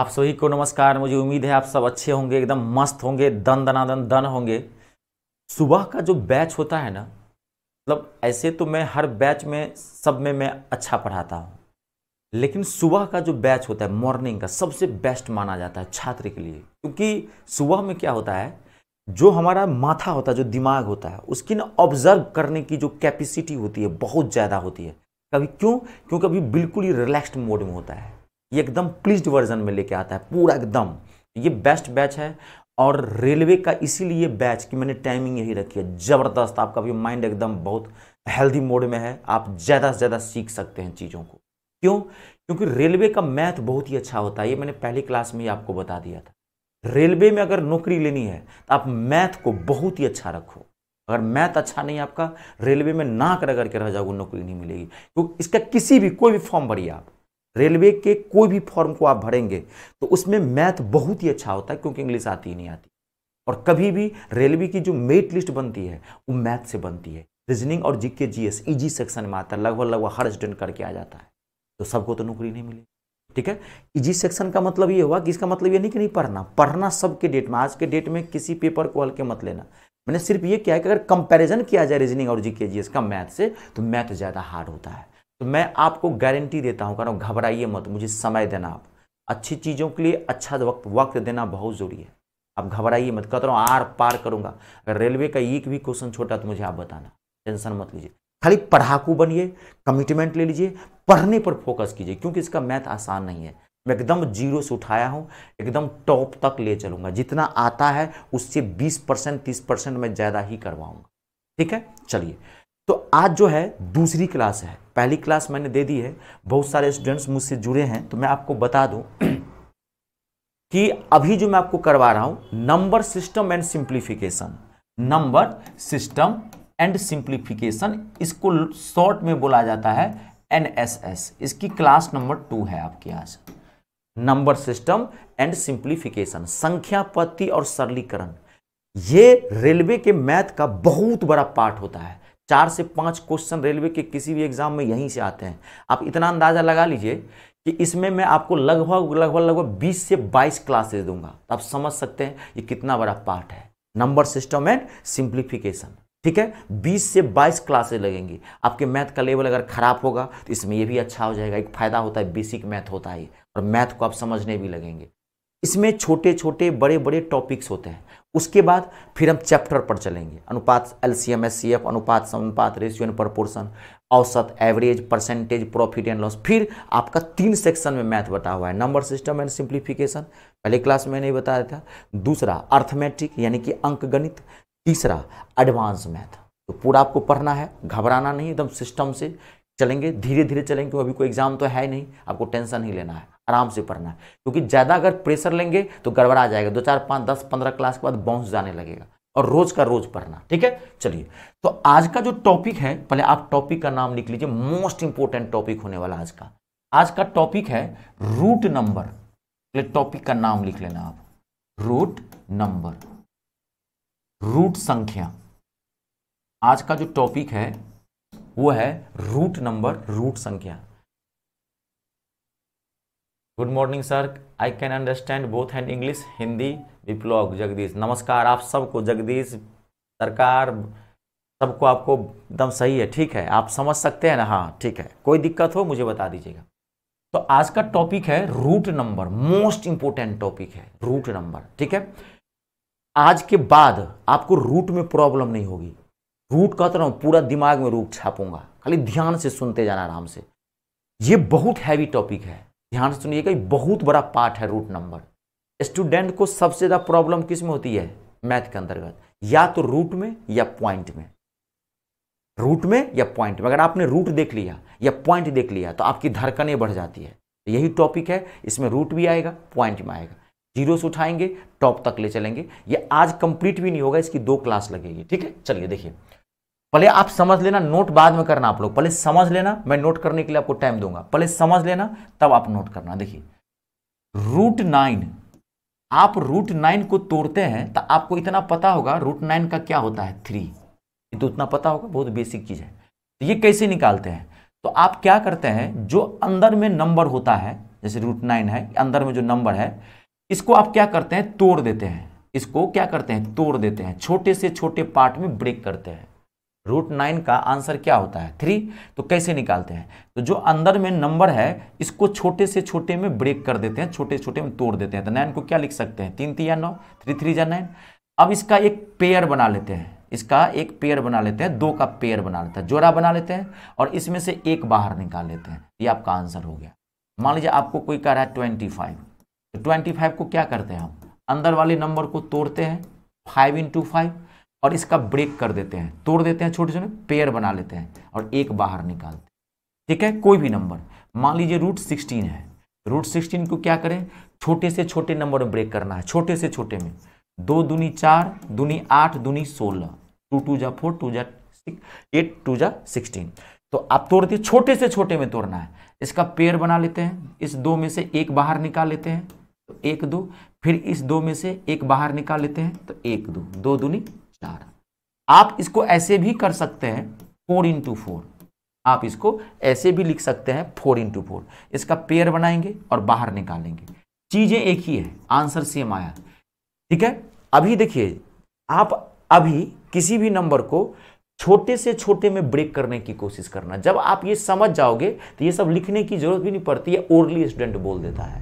आप सभी को नमस्कार मुझे उम्मीद है आप सब अच्छे होंगे एकदम मस्त होंगे दन दनादन दन होंगे सुबह का जो बैच होता है ना मतलब ऐसे तो मैं हर बैच में सब में मैं अच्छा पढ़ाता हूँ लेकिन सुबह का जो बैच होता है मॉर्निंग का सबसे बेस्ट माना जाता है छात्र के लिए क्योंकि सुबह में क्या होता है जो हमारा माथा होता है जो दिमाग होता है उसकी ना ऑब्जर्व करने की जो कैपेसिटी होती है बहुत ज़्यादा होती है कभी क्यों क्योंकि अभी बिल्कुल ही रिलैक्स्ड मोड में होता है ये एकदम प्लीज वर्जन में लेके आता है पूरा एकदम ये बेस्ट बैच है और रेलवे का इसीलिए बैच की मैंने टाइमिंग यही रखी है ज़बरदस्त आपका भी माइंड एकदम बहुत हेल्दी मोड में है आप ज़्यादा से ज़्यादा सीख सकते हैं चीज़ों को क्यों क्योंकि रेलवे का मैथ बहुत ही अच्छा होता है ये मैंने पहली क्लास में ही आपको बता दिया था रेलवे में अगर नौकरी लेनी है तो आप मैथ को बहुत ही अच्छा रखो अगर मैथ अच्छा नहीं आपका रेलवे में ना कर करके रह जाओगे नौकरी नहीं मिलेगी क्योंकि इसका किसी भी कोई भी फॉर्म भरिए आप रेलवे के कोई भी फॉर्म को आप भरेंगे तो उसमें मैथ बहुत ही अच्छा होता है क्योंकि इंग्लिश आती ही नहीं आती और कभी भी रेलवे की जो मेट लिस्ट बनती है वो मैथ से बनती है रीजनिंग और जीके जीएस जी सेक्शन में आता है लगभग लगभग हर स्टूडेंट करके आ जाता है तो सबको तो नौकरी नहीं मिली ठीक है जी सेक्शन का मतलब ये हुआ कि इसका मतलब ये नहीं कि नहीं पढ़ना पढ़ना सबके डेट में आज के डेट में किसी पेपर को हल्के मत लेना मैंने सिर्फ ये क्या है कि अगर कंपैरिजन किया जाए रीजनिंग और जीके जी एस का मैथ से तो मैथ ज़्यादा हार्ड होता है तो मैं आपको गारंटी देता हूँ कह रहा हूँ घबराइए मत मुझे समय देना आप अच्छी चीज़ों के लिए अच्छा वक्त वक्त देना बहुत ज़रूरी है आप घबराइए मत कहता हूँ आर पार करूँगा अगर रेलवे का एक भी क्वेश्चन छोटा तो मुझे आप बताना टेंशन मत लीजिए खाली पढ़ाकू बनिए कमिटमेंट ले लीजिए पढ़ने पर फोकस कीजिए क्योंकि इसका मैथ आसान नहीं है मैं एकदम जीरो से उठाया हूँ एकदम टॉप तक ले चलूँगा जितना आता है उससे 20 परसेंट तीस परसेंट मैं ज़्यादा ही करवाऊँगा ठीक है चलिए तो आज जो है दूसरी क्लास है पहली क्लास मैंने दे दी है बहुत सारे स्टूडेंट्स मुझसे जुड़े हैं तो मैं आपको बता दूं कि अभी जो मैं आपको करवा रहा हूं number system and simplification number system and simplification इसको शॉर्ट में बोला जाता है एनएसएस इसकी क्लास नंबर टू है आपके आज नंबर सिस्टम एंड सिंप्लीफिकेशन संख्यापत्ति और सरलीकरण ये रेलवे के मैथ का बहुत बड़ा पार्ट होता है चार से पाँच क्वेश्चन रेलवे के किसी भी एग्जाम में यहीं से आते हैं आप इतना अंदाज़ा लगा लीजिए कि इसमें मैं आपको लगभग लगभग लगभग बीस से बाईस क्लासेस दूंगा तो आप समझ सकते हैं ये कितना बड़ा पार्ट है नंबर सिस्टम एंड सिंप्लीफिकेशन ठीक है 20 से 22 क्लासेस लगेंगी आपके मैथ का लेवल अगर ख़राब होगा तो इसमें ये भी अच्छा हो जाएगा एक फ़ायदा होता है बेसिक मैथ होता है और मैथ को आप समझने भी लगेंगे इसमें छोटे छोटे बड़े बड़े टॉपिक्स होते हैं उसके बाद फिर हम चैप्टर पर चलेंगे अनुपात L C M S C F अनुपात समुपात रेशियो एंड प्रपोर्सन औसत average percentage profit and loss फिर आपका तीन सेक्शन में मैथ बता हुआ है नंबर सिस्टम एंड सिंप्लीफिकेशन पहले क्लास में नहीं बताया था दूसरा अर्थमेट्रिक यानी कि अंक गणित तीसरा एडवांस मैथ तो पूरा आपको पढ़ना है घबराना नहीं एकदम सिस्टम से चलेंगे धीरे धीरे चलेंगे क्योंकि अभी कोई एग्जाम तो है नहीं आपको टेंशन ही लेना है आराम से पढ़ना है क्योंकि ज़्यादा अगर प्रेशर लेंगे तो गड़बड़ा जाएगा दो चार पाँच दस पंद्रह क्लास के बाद बाउंस जाने लगेगा और रोज का रोज पढ़ना ठीक है चलिए तो आज का जो टॉपिक है पहले आप टॉपिक का नाम लिख लीजिए मोस्ट इंपोर्टेंट टॉपिक होने वाला आज का आज का टॉपिक है रूट नंबर पहले टॉपिक का नाम लिख लेना आप रूट नंबर रूट संख्या आज का जो टॉपिक है वो है रूट नंबर रूट संख्या good morning sir I can understand both hand English Hindi विप्लॉग जगदीश नमस्कार आप सबको जगदीश सरकार सबको आपको एकदम सही है ठीक है आप समझ सकते हैं ना हाँ ठीक है कोई दिक्कत हो मुझे बता दीजिएगा तो आज का टॉपिक है root number most important topic है रूट नंबर ठीक है आज के बाद आपको रूट में प्रॉब्लम नहीं होगी रूट कहता रहो हूँ पूरा दिमाग में रूट छापूंगा खाली ध्यान से सुनते जाना आराम से ये बहुत हैवी टॉपिक है ध्यान सुनिएगा बहुत बड़ा पार्ट है रूट नंबर स्टूडेंट को सबसे ज़्यादा प्रॉब्लम किस में होती है मैथ के अंतर्गत या तो रूट में या पॉइंट में रूट में या पॉइंट में अगर आपने रूट देख लिया या पॉइंट देख लिया तो आपकी धड़कने बढ़ जाती है तो यही टॉपिक है इसमें रूट भी आएगा पॉइंट में आएगा जीरो से उठाएंगे टॉप तक ले चलेंगे ये आज कंप्लीट भी नहीं होगा इसकी दो क्लास लगेगी ठीक है चलिए देखिए पहले आप समझ लेना नोट बाद में करना आप लोग पहले समझ लेना मैं नोट करने के लिए आपको टाइम दूंगा पहले समझ लेना तब आप नोट करना देखिए रूट नाइन आप रूट नाइन को तोड़ते हैं तो आपको इतना पता होगा रूट नाइन का क्या होता है थ्री ये तो उतना पता होगा बहुत बेसिक चीज़ है तो ये कैसे निकालते हैं तो आप क्या करते हैं जो अंदर में नंबर होता है जैसे रूट नाइन है अंदर में जो नंबर है इसको आप क्या करते हैं तोड़ देते हैं इसको क्या करते हैं तोड़ देते हैं छोटे से छोटे पार्ट में ब्रेक करते हैं रूट नाइन का आंसर क्या होता है थ्री तो कैसे निकालते हैं तो जो अंदर में नंबर है इसको छोटे से छोटे में ब्रेक कर देते हैं छोटे छोटे में तोड़ देते हैं तो नाइन को क्या लिख सकते हैं तीन तीन या नौ थ्री थ्री या नाइन अब इसका एक पेयर बना लेते हैं इसका एक पेयर बना लेते हैं दो का पेयर बना लेते हैं जोड़ा बना लेते हैं और इसमें से एक बाहर निकाल लेते हैं ये आपका आंसर हो गया मान लीजिए आपको कोई कह रहा है ट्वेंटी फाइव तो ट्वेंटी फाइव को क्या करते हैं हम अंदर वाले नंबर को तोड़ते हैं फाइव इंटू फाइव और इसका ब्रेक कर देते हैं तोड़ देते हैं छोटे छोटे पेयर बना लेते हैं और एक बाहर निकालते हैं ठीक है कोई भी नंबर मान लीजिए रूट सिक्सटीन है रूट सिक्सटीन को क्या करें छोटे से छोटे नंबर में ब्रेक करना है छोटे से छोटे में दो दूनी चार दूनी आठ दूनी सोलह टू टू जा फोर टू जा एट टू जा सिक्सटीन तो आप तोड़ दिए छोटे से छोटे में तोड़ना है इसका पेयर बना लेते हैं इस दो में से एक बाहर निकाल लेते हैं तो एक दो फिर इस दो में से एक बाहर निकाल लेते हैं तो एक दो दो दूनी चार आप इसको ऐसे भी कर सकते हैं फोर इंटू फोर आप इसको ऐसे भी लिख सकते हैं फोर इंटू फोर इसका पेयर बनाएंगे और बाहर निकालेंगे चीज़ें एक ही है आंसर सेम आया ठीक है अभी देखिए आप अभी किसी भी नंबर को छोटे से छोटे में ब्रेक करने की कोशिश करना जब आप ये समझ जाओगे तो ये सब लिखने की जरूरत भी नहीं पड़ती है ओरली स्टूडेंट बोल देता है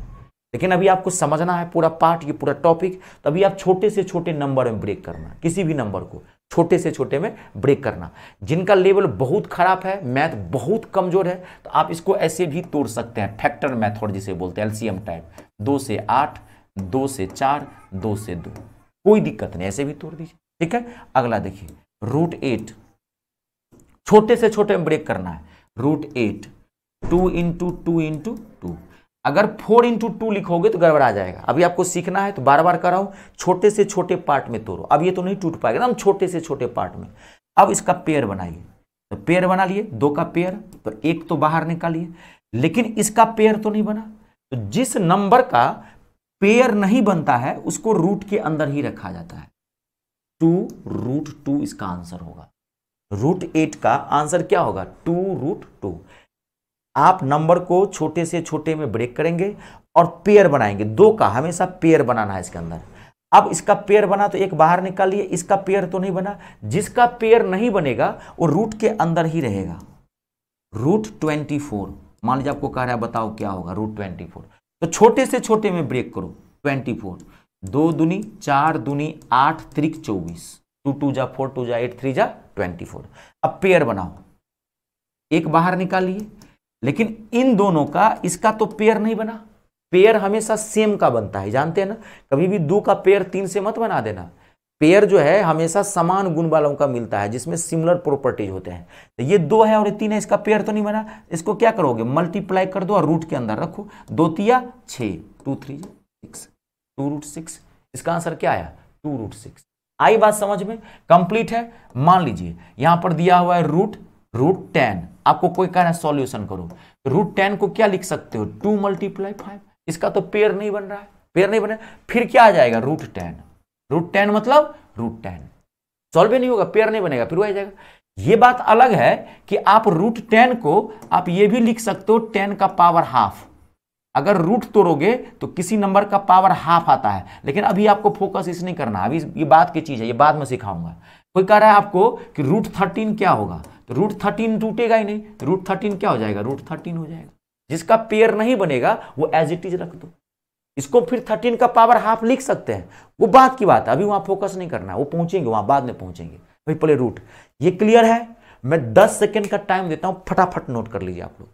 लेकिन अभी आपको समझना है पूरा पार्ट ये पूरा टॉपिक तो अभी आप छोटे से छोटे नंबर में ब्रेक करना किसी भी नंबर को छोटे से छोटे में ब्रेक करना जिनका लेवल बहुत खराब है मैथ बहुत कमजोर है तो आप इसको ऐसे भी तोड़ सकते हैं फैक्टर मैथड जिसे बोलते हैं एलसीएम टाइप दो से आठ दो से चार दो से दो कोई दिक्कत नहीं ऐसे भी तोड़ दीजिए ठीक है अगला देखिए रूट एट छोटे से छोटे में ब्रेक करना है root eight two into two into two अगर फोर इंटू टू लिखोगे तो गड़बड़ा जाएगा अभी आपको सीखना है तो बार बार कराओ छोटे से छोटे पार्ट में तोड़ो अब ये तो नहीं टूट पाएगा ना छोटे से छोटे पार्ट में अब इसका पेयर बनाइए तो पेयर बना लिए दो का पेयर तो एक तो बाहर निकालिए लेकिन इसका पेयर तो नहीं बना तो जिस नंबर का पेयर नहीं बनता है उसको रूट के अंदर ही रखा जाता है टू रूट टू इसका आंसर होगा रूट एट का आंसर क्या होगा टू रूट टू आप नंबर को छोटे से छोटे में ब्रेक करेंगे और पेयर बनाएंगे दो का हमेशा पेयर बनाना है इसके अंदर अब इसका पेयर बना तो एक बाहर निकालिए इसका पेयर तो नहीं बना जिसका पेयर नहीं बनेगा वो रूट के अंदर ही रहेगा रूट ट्वेंटी फोर मान लीजिए आपको कह रहा है बताओ क्या होगा रूट ट्वेंटी फोर तो छोटे से छोटे में ब्रेक करो ट्वेंटी फोर दो दुनी चार दुनी आठ त्रिक चौबीस टू टू जा फोर टू जा एट थ्री जा ट्वेंटी फोर अब पेयर बनाओ एक बाहर निकालिए लेकिन इन दोनों का इसका तो पेयर नहीं बना पेयर हमेशा सेम का बनता है जानते हैं ना कभी भी दो का पेयर तीन से मत बना देना पेयर जो है हमेशा समान गुण वालों का मिलता है जिसमें सिमिलर प्रॉपर्टीज होते हैं तो ये दो है और ये तीन है इसका पेयर तो नहीं बना इसको क्या करोगे मल्टीप्लाई कर दो और रूट के अंदर रखो दो तिया छः two three six two root six इसका आंसर क्या आया टू रूट सिक्स आई बात समझ में कंप्लीट है मान लीजिए यहां पर दिया हुआ है रूट रूट टेन आपको कोई कह रहा है सॉल्यूशन करो रूट तो टेन को क्या लिख सकते हो टू मल्टीप्लाई फाइव इसका तो पेयर नहीं बन रहा है पेयर नहीं बन रहा फिर क्या आ जाएगा रूट टेन रूट टेन मतलब रूट टेन सॉल्व नहीं होगा पेयर नहीं बनेगा फिर वह जाएगा ये बात अलग है कि आप रूट टेन को आप ये भी लिख सकते हो टेन का पावर हाफ अगर रूट तोड़ोगे तो किसी नंबर का पावर हाफ आता है लेकिन अभी आपको फोकस इस नहीं करना अभी ये बात की चीज़ है ये बाद में सिखाऊंगा कोई कह रहा है आपको कि रूट थर्टीन क्या होगा तो रूट थर्टीन टूटेगा ही नहीं तो रूट थर्टीन क्या हो जाएगा रूट थर्टीन हो जाएगा जिसका पेयर नहीं बनेगा वो एज इट इज रख दो इसको फिर थर्टीन का पावर हाफ लिख सकते हैं वो बात की बात है अभी वहां फोकस नहीं करना है वो पहुंचेंगे वहां बाद में पहुंचेंगे भाई पहले रूट ये क्लियर है मैं दस सेकेंड का टाइम देता हूँ फटाफट नोट कर लीजिए आप लोग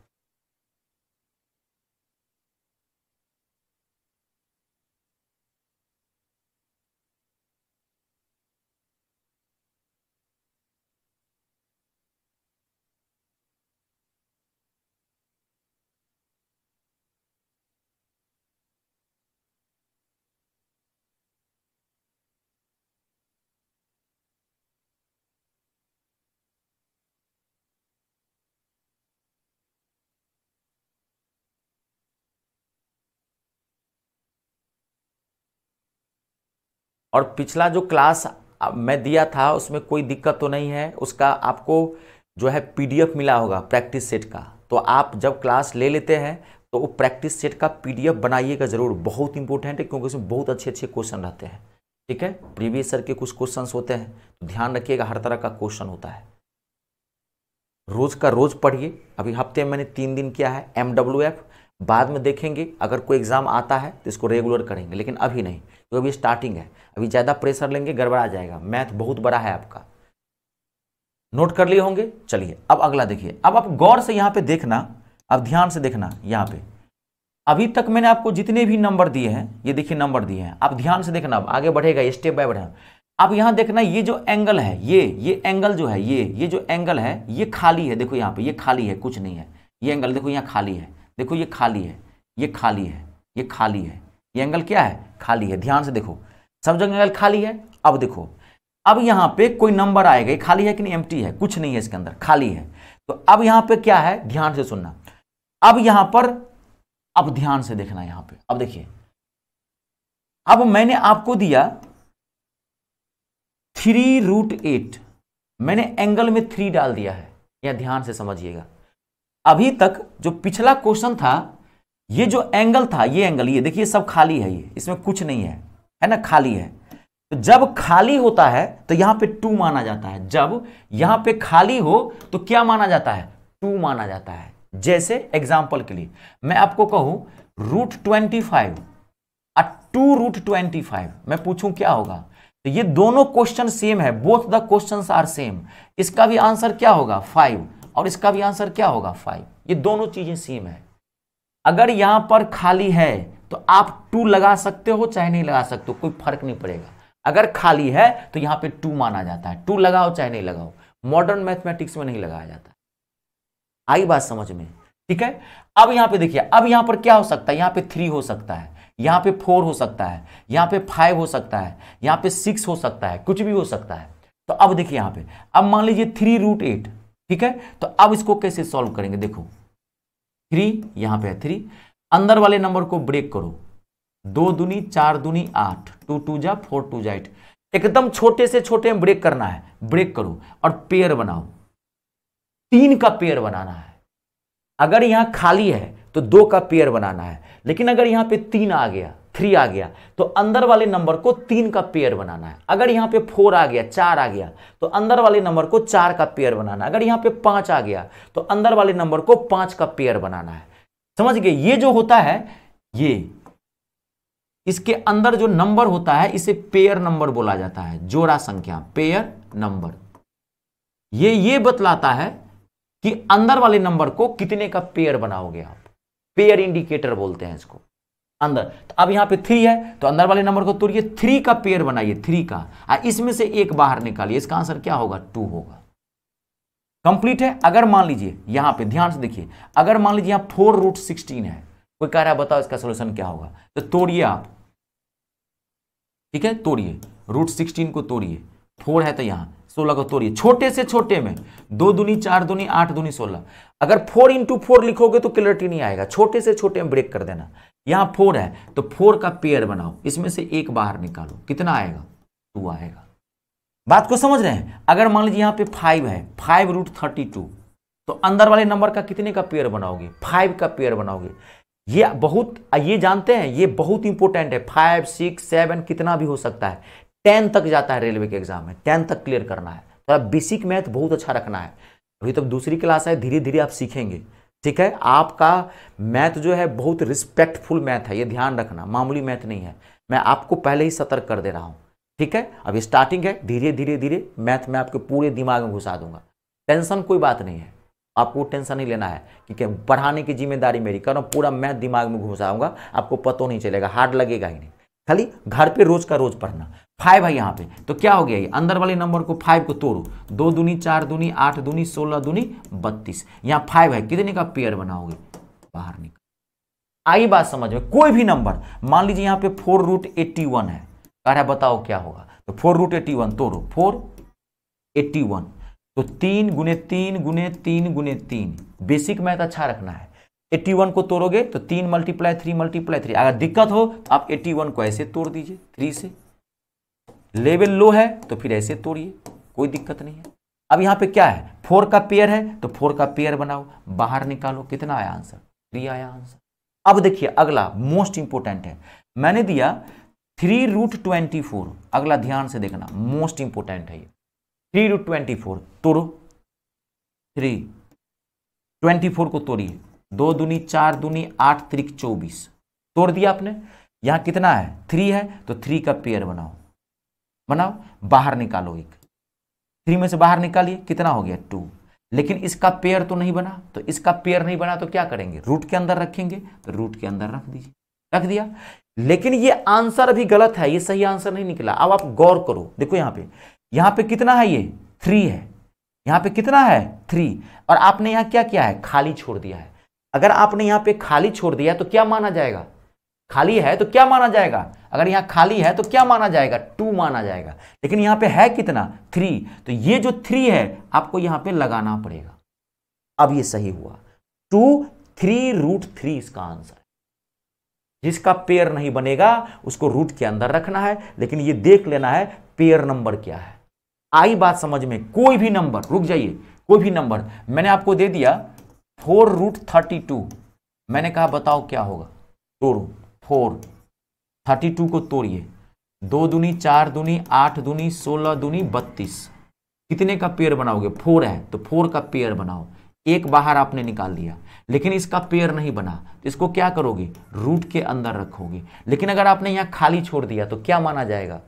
और पिछला जो क्लास मैं दिया था उसमें कोई दिक्कत तो नहीं है उसका आपको जो है पीडीएफ मिला होगा प्रैक्टिस सेट का तो आप जब क्लास ले लेते हैं तो वो प्रैक्टिस सेट का पीडीएफ बनाइएगा ज़रूर बहुत इंपॉर्टेंट है क्योंकि उसमें बहुत अच्छे अच्छे क्वेश्चन रहते हैं ठीक है प्रीवियस सर के कुछ क्वेश्चंस होते हैं तो ध्यान रखिएगा हर तरह का क्वेश्चन होता है रोज़ का रोज़ पढ़िए अभी हफ्ते में मैंने तीन दिन किया है एम डब्ल्यू एफ बाद में देखेंगे अगर कोई एग्ज़ाम आता है तो इसको रेगुलर करेंगे लेकिन अभी नहीं क्योंकि अभी स्टार्टिंग है अभी ज़्यादा प्रेशर लेंगे गड़बड़ा जाएगा मैथ बहुत बड़ा है आपका नोट कर लिए होंगे चलिए अब अगला देखिए अब आप गौर से यहाँ पे देखना अब ध्यान से देखना यहाँ पे अभी तक मैंने आपको जितने भी नंबर दिए हैं ये देखिए नंबर दिए हैं आप ध्यान से देखना अब आगे बढ़ेगा स्टेप बाय बढ़ेगा अब यहाँ देखना ये जो एंगल है ये ये एंगल जो है ये ये जो एंगल है ये खाली है देखो यहाँ पे ये खाली है कुछ नहीं है ये एंगल देखो यहाँ खाली है देखो ये खाली है ये खाली है ये खाली है ये एंगल क्या है खाली है ध्यान से देखो सब जगह एंगल खाली है अब देखो अब यहाँ पे कोई नंबर आएगा ये खाली है कि नहीं एम है कुछ नहीं है इसके अंदर खाली है तो अब यहाँ पे क्या है ध्यान से सुनना अब यहाँ पर अब ध्यान से देखना यहाँ पे अब देखिए अब मैंने आपको दिया थ्री रूट एट मैंने एंगल में थ्री डाल दिया है यह ध्यान से समझिएगा अभी तक जो पिछला क्वेश्चन था ये जो एंगल था ये एंगल ये देखिए सब खाली है ये इसमें कुछ नहीं है है ना खाली है तो जब खाली होता है तो यहां पे टू माना जाता है जब यहां पे खाली हो तो क्या माना जाता है टू माना जाता है जैसे एग्जाम्पल के लिए मैं आपको कहूं root twenty five two root twenty five मैं पूछूं क्या होगा तो ये दोनों क्वेश्चन सेम है both the question are same इसका भी आंसर क्या होगा फाइव और इसका भी आंसर क्या होगा फाइव ये दोनों चीज़ें सेम है अगर यहां पर खाली है तो आप टू लगा सकते हो चाहे नहीं लगा सकते हो कोई फर्क नहीं पड़ेगा अगर खाली है तो यहां पे टू माना जाता है टू लगाओ चाहे नहीं लगाओ मॉडर्न मैथमेटिक्स में नहीं लगाया जाता आई बात समझ में ठीक है अब यहां पे देखिए अब यहां पर क्या हो सकता है यहां पे थ्री हो सकता है यहां पे फोर हो सकता है यहां पे फाइव हो सकता है यहां पे सिक्स हो सकता है कुछ भी हो सकता है तो अब देखिए यहां पे अब मान लीजिए थ्री रूट एट ठीक है तो अब इसको कैसे सॉल्व करेंगे देखो थ्री यहां पे है थ्री अंदर वाले नंबर को ब्रेक करो दो दूनी चार दुनी आठ टू टू जा फोर टू जा एट एकदम छोटे से छोटे में ब्रेक करना है ब्रेक करो और पेयर बनाओ तीन का पेयर बनाना है अगर यहां खाली है तो दो का पेयर बनाना है लेकिन अगर यहां पे तीन आ गया थ्री आ गया तो अंदर वाले नंबर को तीन का पेयर बनाना है अगर यहाँ पे फोर आ गया चार आ गया तो अंदर वाले नंबर को चार का पेयर बनाना है अगर यहाँ पे पाँच आ गया तो अंदर वाले नंबर को पाँच का पेयर बनाना है समझ गए ये जो होता है ये इसके अंदर जो नंबर होता है इसे पेयर नंबर बोला जाता है जोड़ा संख्या पेयर नंबर ये ये बतलाता है कि अंदर वाले नंबर को कितने का पेयर बनाओगे आप पेयर इंडिकेटर बोलते हैं इसको अंदर तो अब यहाँ पे थ्री है तो अंदर वाले नंबर को तोड़िए थ्री का पेयर बनाइए थ्री का और इसमें से एक बाहर निकालिए इसका आंसर क्या होगा टू होगा कंप्लीट है अगर मान लीजिए यहाँ पे ध्यान से देखिए अगर मान लीजिए यहाँ फोर रूट सिक्सटीन है कोई कह रहा है बताओ इसका सोल्यूशन क्या होगा तो तोड़िए आप ठीक है तोड़िए रूट सिक्सटीन को तोड़िए फोर है तो यहाँ सोलह को तोड़िए छोटे से छोटे में दो दूनी चार दूनी आठ दूनी सोलह अगर फोर इंटू फोर लिखोगे तो क्लियरिटी नहीं आएगा छोटे से छोटे में ब्रेक कर देना यहाँ फोर है तो फोर का पेयर बनाओ इसमें से एक बाहर निकालो कितना आएगा टू आएगा बात को समझ रहे हैं अगर मान लीजिए यहाँ पे फाइव है फाइव रूट थर्टी टू तो अंदर वाले नंबर का कितने का पेयर बनाओगे फाइव का पेयर बनाओगे ये बहुत ये जानते हैं ये बहुत इंपॉर्टेंट है फाइव सिक्स सेवन कितना भी हो सकता है टेन तक जाता है रेलवे के एग्जाम में टेन तक क्लियर करना है थोड़ा तो बेसिक मैथ बहुत अच्छा रखना है अभी तब तो दूसरी क्लास है धीरे धीरे आप सीखेंगे ठीक है आपका मैथ जो है बहुत रिस्पेक्टफुल मैथ है ये ध्यान रखना मामूली मैथ नहीं है मैं आपको पहले ही सतर्क कर दे रहा हूँ ठीक है अब स्टार्टिंग है धीरे धीरे धीरे मैथ मैं आपके पूरे दिमाग में घुसा दूंगा टेंशन कोई बात नहीं है आपको टेंशन नहीं लेना है क्योंकि पढ़ाने की जिम्मेदारी मेरी कर पूरा मैथ दिमाग में घुसाऊंगा आपको पता नहीं चलेगा हार्ड लगेगा ही नहीं खाली घर पे रोज का रोज पढ़ना फाइव है यहाँ पे तो क्या हो गया ये अंदर वाले नंबर को फाइव को तोड़ो दो दूनी चार दूनी आठ दूनी सोलह दूनी बत्तीस यहाँ फाइव है कितने का पेयर बनाओगे बाहर निकल आई बात समझ में कोई भी नंबर मान लीजिए यहाँ पे फोर रूट एट्टी वन है कह रहा है बताओ क्या होगा तो फोर रूट एट्टी वन तोड़ो फोर एट्टी वन तो तीन गुने तीन गुने तीन गुने तीन बेसिक मैथ अच्छा रखना है एट्टी वन को तोड़ोगे तो तीन मल्टीप्लाई थ्री मल्टीप्लाई थ्री अगर दिक्कत हो तो आप एट्टी वन को ऐसे तोड़ दीजिए थ्री से लेवल लो है तो फिर ऐसे तोड़िए कोई दिक्कत नहीं है अब यहाँ पे क्या है फोर का पेयर है तो फोर का पेयर बनाओ बाहर निकालो कितना आया आंसर थ्री आया आंसर अब देखिए अगला मोस्ट इंपोर्टेंट है मैंने दिया थ्री रूट ट्वेंटी फोर अगला ध्यान से देखना मोस्ट इंपोर्टेंट है ये थ्री रूट ट्वेंटी फोर तोड़ो थ्री ट्वेंटी फोर को तोड़िए दो दूनी चार दूनी आठ त्रिक चौबीस तोड़ दिया आपने यहाँ कितना है थ्री है तो थ्री का पेयर बनाओ बनाओ बाहर निकालो एक थ्री में से बाहर निकालिए कितना हो गया टू लेकिन इसका पेयर तो नहीं बना तो इसका पेयर नहीं बना तो क्या करेंगे रूट के अंदर रखेंगे तो रूट के अंदर रख दीजिए रख दिया लेकिन ये आंसर अभी गलत है ये सही आंसर नहीं निकला अब आप गौर करो देखो यहाँ पे यहाँ पे कितना है ये थ्री है यहाँ पे कितना है थ्री और आपने यहाँ क्या किया है खाली छोड़ दिया है अगर आपने यहाँ पे खाली छोड़ दिया तो क्या माना जाएगा खाली है तो क्या माना जाएगा अगर यहाँ खाली है तो क्या माना जाएगा टू माना जाएगा लेकिन यहाँ पे है कितना थ्री तो ये जो थ्री है आपको यहाँ पे लगाना पड़ेगा अब ये सही हुआ टू थ्री रूट थ्री इसका आंसर जिसका पेयर नहीं बनेगा उसको रूट के अंदर रखना है लेकिन ये देख लेना है पेयर नंबर क्या है आई बात समझ में कोई भी नंबर रुक जाइए कोई भी नंबर मैंने आपको दे दिया फोर रूट थर्टी टू मैंने कहा बताओ क्या होगा two root four thirty two को तोड़िए दो दुनी चार दुनी आठ दूनी सोलह दूनी बत्तीस कितने का पेयर बनाओगे फोर है तो फोर का पेयर बनाओ एक बाहर आपने निकाल दिया लेकिन इसका पेयर नहीं बना तो इसको क्या करोगे रूट के अंदर रखोगे लेकिन अगर आपने यहाँ खाली छोड़ दिया तो क्या माना जाएगा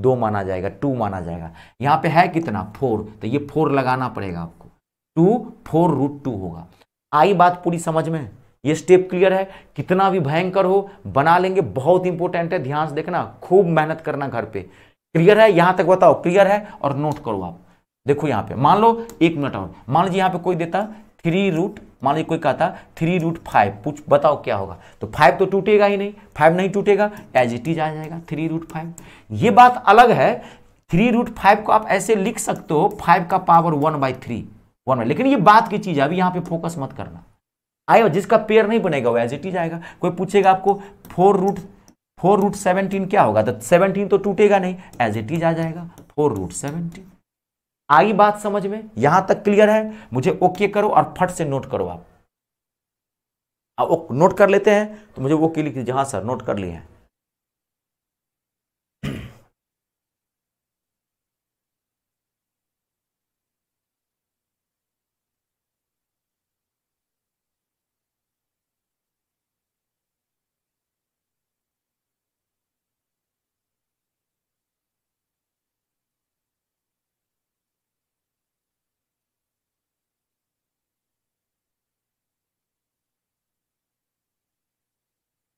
दो माना जाएगा टू माना जाएगा यहाँ पे है कितना फोर तो ये फोर लगाना पड़ेगा आपको टू फोर रूट टू होगा आई बात पूरी समझ में ये स्टेप क्लियर है कितना भी भयंकर हो बना लेंगे बहुत इंपॉर्टेंट है ध्यान से देखना खूब मेहनत करना घर पे क्लियर है यहां तक बताओ क्लियर है और नोट करो आप देखो यहाँ पे मान लो एक मिनट और मान लीजिए यहाँ पे कोई देता थ्री रूट मान लीजिए कोई कहता थ्री रूट फाइव पूछ बताओ क्या होगा तो फाइव तो टूटेगा ही नहीं फाइव नहीं टूटेगा एज इट इज आ जाएगा थ्री रूट फाइव ये बात अलग है थ्री रूट फाइव को आप ऐसे लिख सकते हो फाइव का power one by three one by लेकिन ये बात की चीज़ है अभी यहाँ पे फोकस मत करना आएगा जिसका पेयर नहीं बनेगा वो एज इट इज आएगा कोई पूछेगा आपको four root four root seventeen क्या होगा तो सेवनटीन तो टूटेगा नहीं एज इट इज आ जाएगा फोर रूट सेवनटीन आई बात समझ में यहां तक क्लियर है मुझे ओके करो और फट से नोट करो आप नोट कर लेते हैं तो मुझे वो क्लिक दीजिए हाँ सर नोट कर लिए हैं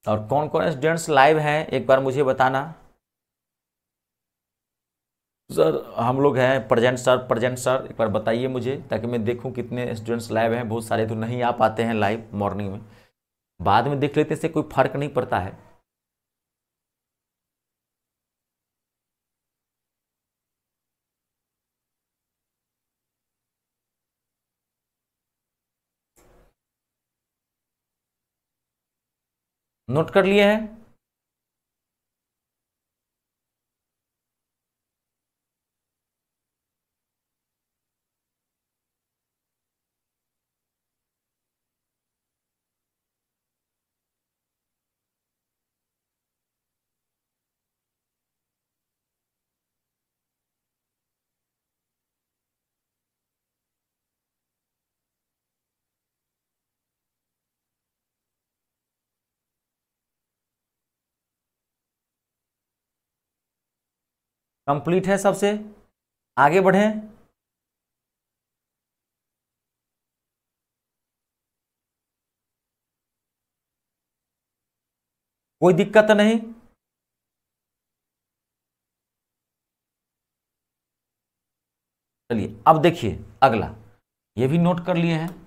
और कौन कौन स्टूडेंट्स लाइव हैं एक बार मुझे बताना सर हम लोग हैं प्रजेंट सर प्रजेंट सर एक बार बताइए मुझे ताकि मैं देखूं कितने स्टूडेंट्स लाइव हैं बहुत सारे तो नहीं आ पाते हैं लाइव मॉर्निंग में बाद में देख लेते से कोई फर्क नहीं पड़ता है नोट कर लिए हैं कंप्लीट है सबसे आगे बढ़ें कोई दिक्कत नहीं चलिए अब देखिए अगला ये भी नोट कर लिए हैं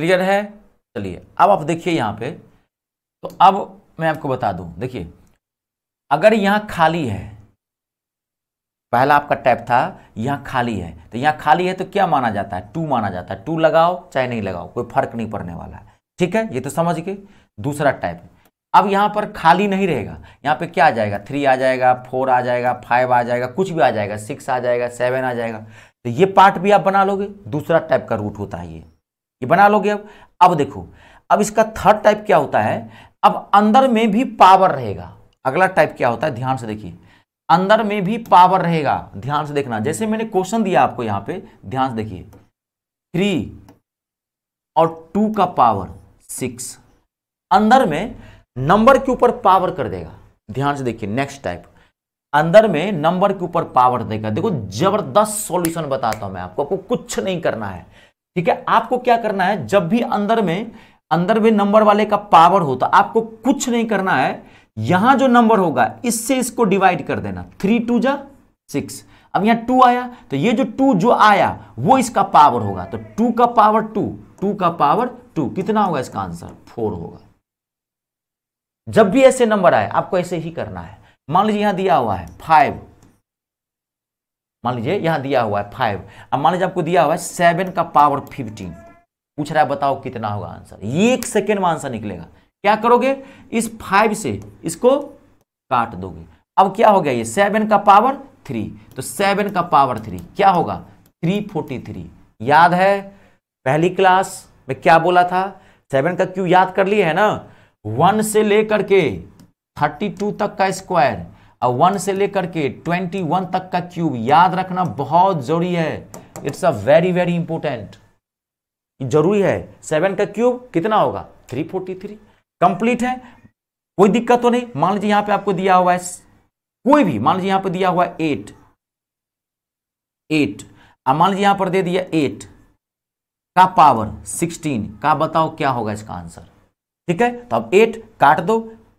क्लियर है चलिए अब आप देखिए यहाँ पे तो अब मैं आपको बता दूं देखिए अगर यहाँ खाली है पहला आपका टैप था यहाँ खाली है तो यहाँ खाली है तो क्या माना जाता है टू माना जाता है टू लगाओ चाहे नहीं लगाओ कोई फर्क नहीं पड़ने वाला है ठीक है ये तो समझ के दूसरा टाइप अब यहाँ पर खाली नहीं रहेगा यहाँ पे क्या आ जाएगा थ्री आ जाएगा फोर आ जाएगा फाइव आ जाएगा कुछ भी आ जाएगा सिक्स आ जाएगा सेवन आ जाएगा तो ये पार्ट भी आप बना लोगे दूसरा टाइप का रूट होता है ये ये बना लोगे अब अब देखो अब इसका थर्ड टाइप क्या होता है अब अंदर में भी पावर रहेगा अगला टाइप क्या होता है ध्यान से देखिए अंदर में भी पावर रहेगा ध्यान से देखना जैसे मैंने क्वेश्चन दिया आपको यहां पे ध्यान से देखिए थ्री और टू का पावर सिक्स अंदर में नंबर के ऊपर पावर कर देगा ध्यान से देखिए नेक्स्ट टाइप अंदर में नंबर के ऊपर पावर देगा देखो जबरदस्त सॉल्यूशन बताता हूं मैं आपको आपको कुछ नहीं करना है ठीक है आपको क्या करना है जब भी अंदर में अंदर में नंबर वाले का पावर हो तो आपको कुछ नहीं करना है यहां जो नंबर होगा इससे इसको डिवाइड कर देना थ्री टू जा सिक्स अब यहां टू आया तो ये जो टू जो आया वो इसका पावर होगा तो टू का पावर टू टू का पावर टू कितना होगा इसका आंसर फोर होगा जब भी ऐसे नंबर आए आपको ऐसे ही करना है मान लीजिए यहां दिया हुआ है फाइव मान लीजिए यहाँ दिया हुआ है फाइव अब मान लीजिए आपको दिया हुआ है सेवन का पावर फिफ्टीन पूछ रहा है बताओ कितना होगा आंसर ये एक सेकेंड में आंसर निकलेगा क्या करोगे इस फाइव से इसको काट दोगे अब क्या हो गया ये सेवन का पावर थ्री तो सेवन का पावर थ्री क्या होगा थ्री फोर्टी थ्री याद है पहली क्लास में क्या बोला था सेवन का क्यू याद कर लिए है ना वन से लेकर के थर्टी टू तक का स्क्वायर वन से लेकर के ट्वेंटी वन तक का क्यूब याद रखना बहुत जरूरी है it's a very very important जरूरी है सेवन का क्यूब कितना होगा थ्री फोर्टी थ्री कंप्लीट है कोई दिक्कत तो नहीं मान लीजिए यहां पे आपको दिया हुआ है कोई भी मान लीजिए यहां पे दिया हुआ है एट एट अब मान लीजिए यहां पर दे दिया एट का पावर सिक्सटीन का बताओ क्या होगा इसका आंसर ठीक है तो अब एट काट दो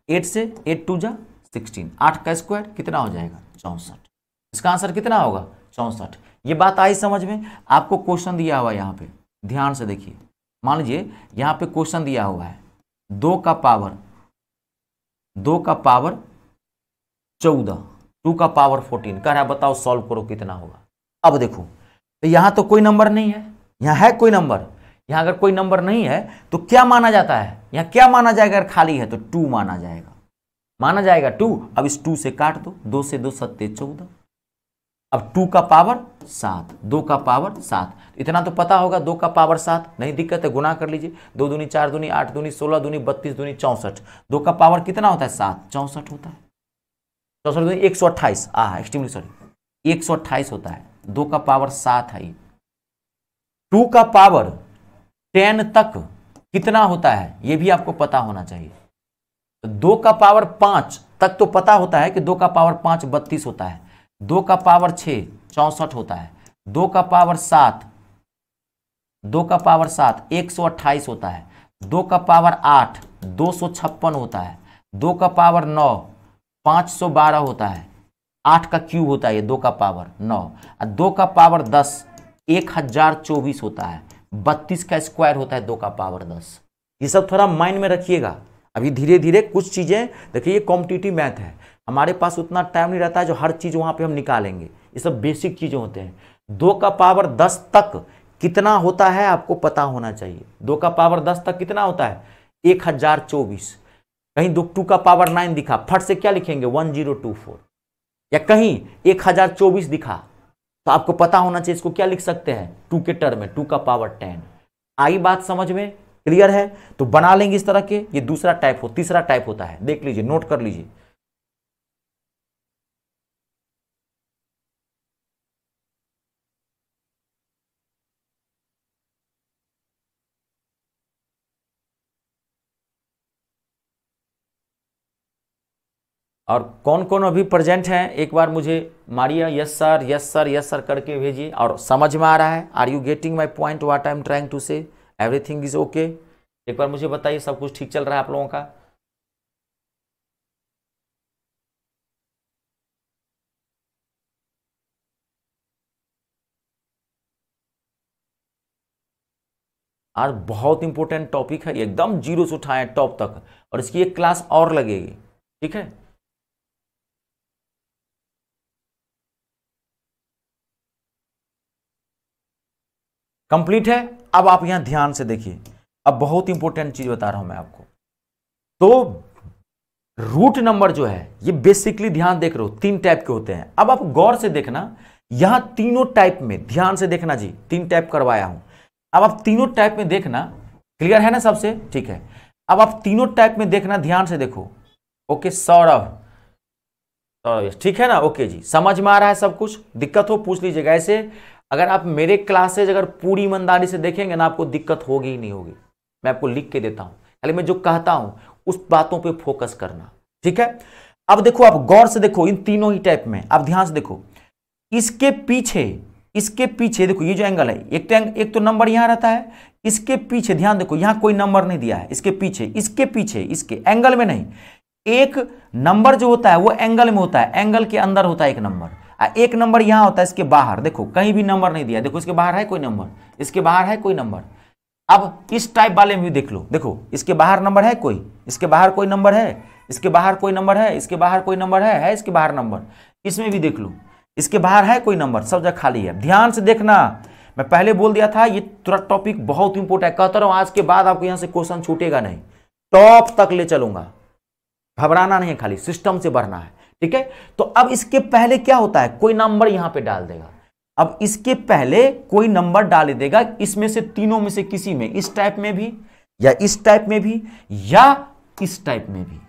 एट से एट टू जा सिक्सटीन आठ का स्क्वायर कितना हो जाएगा चौंसठ इसका आंसर कितना होगा चौंसठ ये बात आई समझ में आपको क्वेश्चन दिया हुआ है यहाँ पे ध्यान से देखिए मान लीजिए यहाँ पे क्वेश्चन दिया हुआ है दो का पावर दो का पावर चौदह टू का पावर फोर्टीन कह रहा है बताओ सॉल्व करो कितना होगा अब देखो तो यहाँ तो कोई नंबर नहीं है यहाँ है कोई नंबर यहाँ अगर कोई नंबर नहीं है तो क्या माना जाता है यहाँ क्या माना जाएगा अगर खाली है तो टू माना जाएगा माना जाएगा टू अब इस टू से काट दो दो से दो सत्ते चौदह अब टू का पावर सात दो का पावर सात इतना तो पता होगा दो का पावर सात नहीं दिक्कत है गुना कर लीजिए दो दूनी चार दूनी आठ दूनी सोलह दूनी बत्तीस दूनी चौंसठ दो का पावर कितना होता है सात चौंसठ होता है चौंसठ दूनी एक सौ अट्ठाईस आ एक्सट्रीमली सॉरी एक सौ अट्ठाईस होता है दो का पावर सात है टू का पावर टेन तक कितना होता है ये भी आपको पता होना चाहिए दो का पावर पाँच तक तो पता होता है कि दो का पावर पाँच बत्तीस होता है दो का पावर छः चौंसठ होता है दो का पावर सात दो का पावर सात एक सौ अट्ठाईस होता है दो का पावर आठ दो सौ छप्पन होता है दो का पावर नौ पाँच सौ बारह होता है आठ का क्यूब होता है ये दो का पावर नौ दो का पावर दस एक हजार चौबीस होता है बत्तीस का स्क्वायर होता है दो का पावर दस ये सब थोड़ा माइंड में रखिएगा अभी धीरे धीरे कुछ चीज़ें देखिए ये कॉम्पिटिटिव मैथ है हमारे पास उतना टाइम नहीं रहता है जो हर चीज़ वहाँ पे हम निकालेंगे ये सब बेसिक चीज़ें होते हैं दो का पावर दस तक कितना होता है आपको पता होना चाहिए दो का पावर दस तक कितना होता है एक हज़ार चौबीस कहीं दो टू का पावर नाइन दिखा फट से क्या लिखेंगे वन जीरो टू फोर या कहीं एक हज़ार चौबीस दिखा तो आपको पता होना चाहिए इसको क्या लिख सकते हैं टू के टर्म में टू का पावर टेन आई बात समझ में क्लियर है तो बना लेंगे इस तरह के ये दूसरा टाइप हो तीसरा टाइप होता है देख लीजिए नोट कर लीजिए और कौन कौन अभी प्रेजेंट हैं एक बार मुझे मारिया yes sir yes sir yes sir करके भेजिए और समझ में आ रहा है are you getting my point what I am trying to say everything is okay एक बार मुझे बताइए सब कुछ ठीक चल रहा है आप लोगों का आज बहुत इंपॉर्टेंट टॉपिक है एकदम जीरो से उठाए टॉप तक और इसकी एक क्लास और लगेगी ठीक है कंप्लीट है अब आप यहां ध्यान से देखिए अब बहुत इंपॉर्टेंट चीज बता रहा हूं मैं आपको तो रूट नंबर जो है ये बेसिकली ध्यान देख रहे हो तीन टाइप के होते हैं अब आप गौर से देखना यहां तीनों टाइप में ध्यान से देखना जी तीन टाइप करवाया हूं अब आप तीनों टाइप में देखना क्लियर है ना सबसे ठीक है अब आप तीनों टाइप में देखना ध्यान से देखो ओके सौरभ सौरभ ठीक है ना ओके जी समझ में आ रहा है सब कुछ दिक्कत हो पूछ लीजिएगा ऐसे अगर आप मेरे क्लासेज अगर पूरी ईमानदारी से देखेंगे ना आपको दिक्कत होगी ही नहीं होगी मैं आपको लिख के देता हूँ खाली मैं जो कहता हूँ उस बातों पे फोकस करना ठीक है अब देखो आप गौर से देखो इन तीनों ही टाइप में आप ध्यान से देखो इसके पीछे इसके पीछे देखो ये जो एंगल है एक तो एक तो नंबर यहाँ रहता है इसके पीछे ध्यान देखो यहाँ कोई नंबर नहीं दिया है इसके पीछे इसके पीछे इसके एंगल में नहीं एक नंबर जो होता है वो एंगल में होता है एंगल के अंदर होता है एक नंबर एक नंबर यहाँ होता है इसके बाहर देखो कहीं भी नंबर नहीं दिया देखो इसके बाहर है कोई नंबर इसके बाहर है कोई नंबर अब इस टाइप वाले में भी देख लो देखो इसके बाहर नंबर है कोई इसके बाहर कोई नंबर है इसके बाहर कोई नंबर है इसके बाहर कोई नंबर है है इसके बाहर नंबर इसमें भी देख लो इसके बाहर है कोई नंबर सब जगह खाली है ध्यान से देखना मैं पहले बोल दिया था ये तुरंत टॉपिक बहुत इंपोर्टेंट है कहता रहा आज के बाद आपको यहाँ से क्वेश्चन छूटेगा नहीं टॉप तक ले चलूंगा घबराना नहीं है खाली सिस्टम से बढ़ना है ठीक है तो अब इसके पहले क्या होता है कोई नंबर यहां पे डाल देगा अब इसके पहले कोई नंबर डाल देगा इसमें से तीनों में से किसी में इस टाइप में भी या इस टाइप में भी या इस टाइप में भी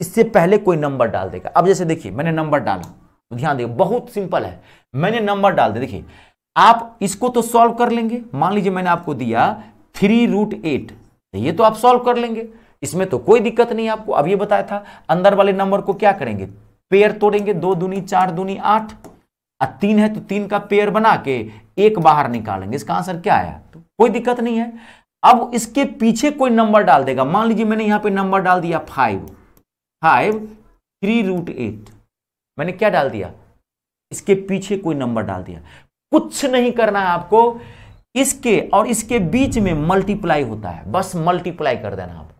इससे पहले कोई नंबर डाल देगा अब जैसे देखिए मैंने नंबर डाला तो ध्यान दे बहुत सिंपल है मैंने नंबर डाल दिया देखिए आप इसको तो सॉल्व कर लेंगे मान लीजिए मैंने आपको दिया थ्री रूट एट ये तो आप सॉल्व कर लेंगे इसमें तो कोई दिक्कत नहीं आपको अब ये बताया था अंदर वाले नंबर को क्या करेंगे पेयर तोड़ेंगे दो दूनी चार दूनी आठ और तीन है तो तीन का पेयर बना के एक बाहर निकालेंगे इसका आंसर क्या आया तो कोई दिक्कत नहीं है अब इसके पीछे कोई नंबर डाल देगा मान लीजिए मैंने यहां पे नंबर डाल दिया five five three root eight मैंने क्या डाल दिया इसके पीछे कोई नंबर डाल दिया कुछ नहीं करना है आपको इसके और इसके बीच में मल्टीप्लाई होता है बस मल्टीप्लाई कर देना आप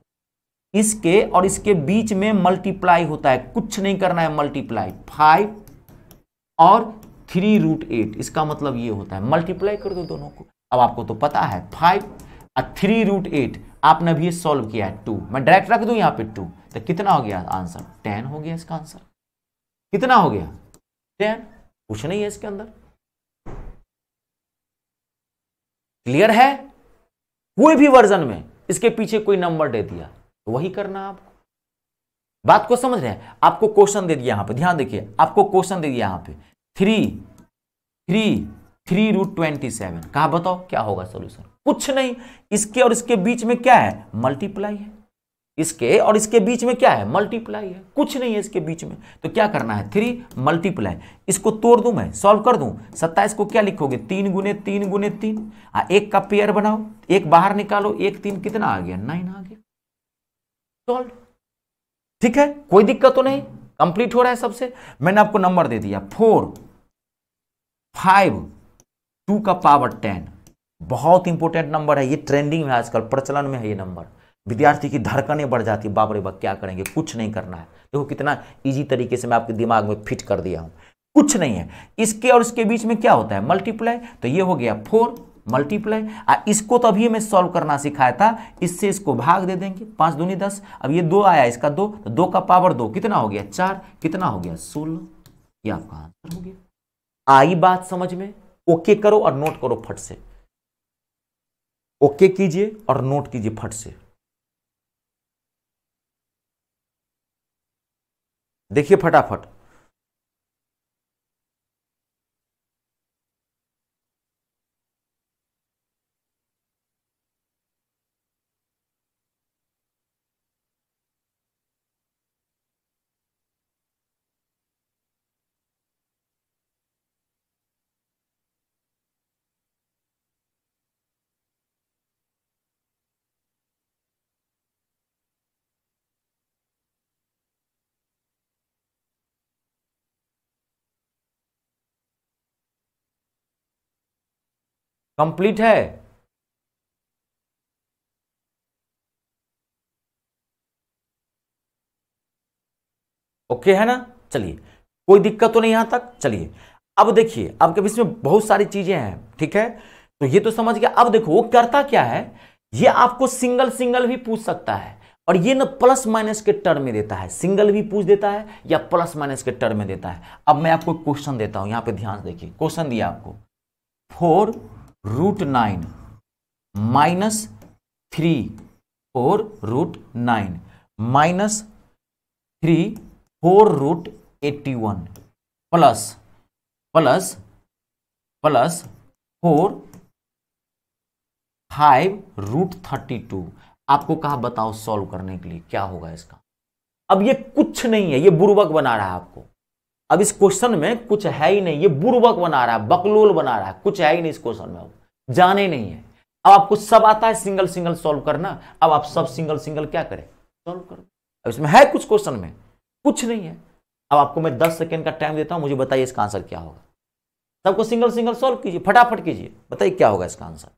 इसके और इसके बीच में मल्टीप्लाई होता है कुछ नहीं करना है मल्टीप्लाई फाइव और थ्री रूट एट इसका मतलब ये होता है मल्टीप्लाई कर दो दोनों को अब आपको तो पता है फाइव और थ्री रूट एट आपने अभी सॉल्व किया है टू मैं डायरेक्ट रख दू यहां पे टू तो कितना हो गया आंसर टेन हो गया इसका आंसर कितना हो गया टेन कुछ नहीं है इसके अंदर क्लियर है कोई भी वर्जन में इसके पीछे कोई नंबर दे दिया वही करना आपको बात को समझ रहे हैं आपको क्वेश्चन दे दिया यहां पर ध्यान देखिए आपको क्वेश्चन दे दिया यहां पे three three three root twenty seven कहा बताओ क्या होगा सोल्यूशन कुछ नहीं इसके और इसके बीच में क्या है मल्टीप्लाई है इसके और इसके बीच में क्या है मल्टीप्लाई है कुछ नहीं है इसके बीच में तो क्या करना है थ्री मल्टीप्लाई इसको तोड़ दूं मैं सॉल्व कर दूं सत्ताईस को क्या लिखोगे तीन गुने तीन गुने तीन आ, एक का पेयर बनाओ एक बाहर निकालो एक तीन कितना आ गया नाइन आ गया सॉल्व ठीक है कोई दिक्कत तो नहीं कंप्लीट हो रहा है सबसे मैंने आपको नंबर दे दिया फोर फाइव टू का पावर टेन बहुत इंपॉर्टेंट नंबर है ये ट्रेंडिंग में आजकल प्रचलन में है ये नंबर विद्यार्थी की धड़कने बढ़ जाती है बाप रे बाप क्या करेंगे कुछ नहीं करना है देखो कितना इजी तरीके से मैं आपके दिमाग में फिट कर दिया हूं कुछ नहीं है इसके और इसके बीच में क्या होता है मल्टीप्लाई तो ये हो गया फोर मल्टीप्लाई आ इसको तो अभी मैं सॉल्व करना सिखाया था इससे इसको भाग दे देंगे पाँच दूनी दस अब ये दो आया इसका दो तो दो का पावर दो कितना हो गया चार कितना हो गया सोलह ये आपका आंसर हो गया आई बात समझ में ओके करो और नोट करो फट से ओके कीजिए और नोट कीजिए फट से देखिए फटाफट कंप्लीट है ओके है ना चलिए कोई दिक्कत तो नहीं यहां तक चलिए अब देखिए अब बीच इसमें बहुत सारी चीजें हैं ठीक है तो ये तो समझ गया अब देखो वो करता क्या है ये आपको सिंगल सिंगल भी पूछ सकता है और ये ना प्लस माइनस के टर्म में देता है सिंगल भी पूछ देता है या प्लस माइनस के टर्म में देता है अब मैं आपको क्वेश्चन देता हूं यहां पे ध्यान देखिए क्वेश्चन दिया आपको four root nine minus three four root nine minus three four root eighty one plus plus plus four five root thirty two आपको कहा बताओ सॉल्व करने के लिए क्या होगा इसका अब ये कुछ नहीं है ये बुर्वक बना रहा है आपको अब इस क्वेश्चन में कुछ है ही नहीं ये बुर्बक बना रहा है बकलोल बना रहा है कुछ है ही नहीं इस क्वेश्चन में अब जाने नहीं है अब आपको सब आता है सिंगल सिंगल सॉल्व करना अब आप सब सिंगल सिंगल क्या करें सॉल्व करो अब इसमें है कुछ क्वेश्चन में कुछ नहीं है अब आपको मैं दस सेकेंड का टाइम देता हूँ मुझे बताइए इसका आंसर क्या होगा सबको सिंगल सिंगल सॉल्व कीजिए फटाफट कीजिए बताइए क्या होगा इसका आंसर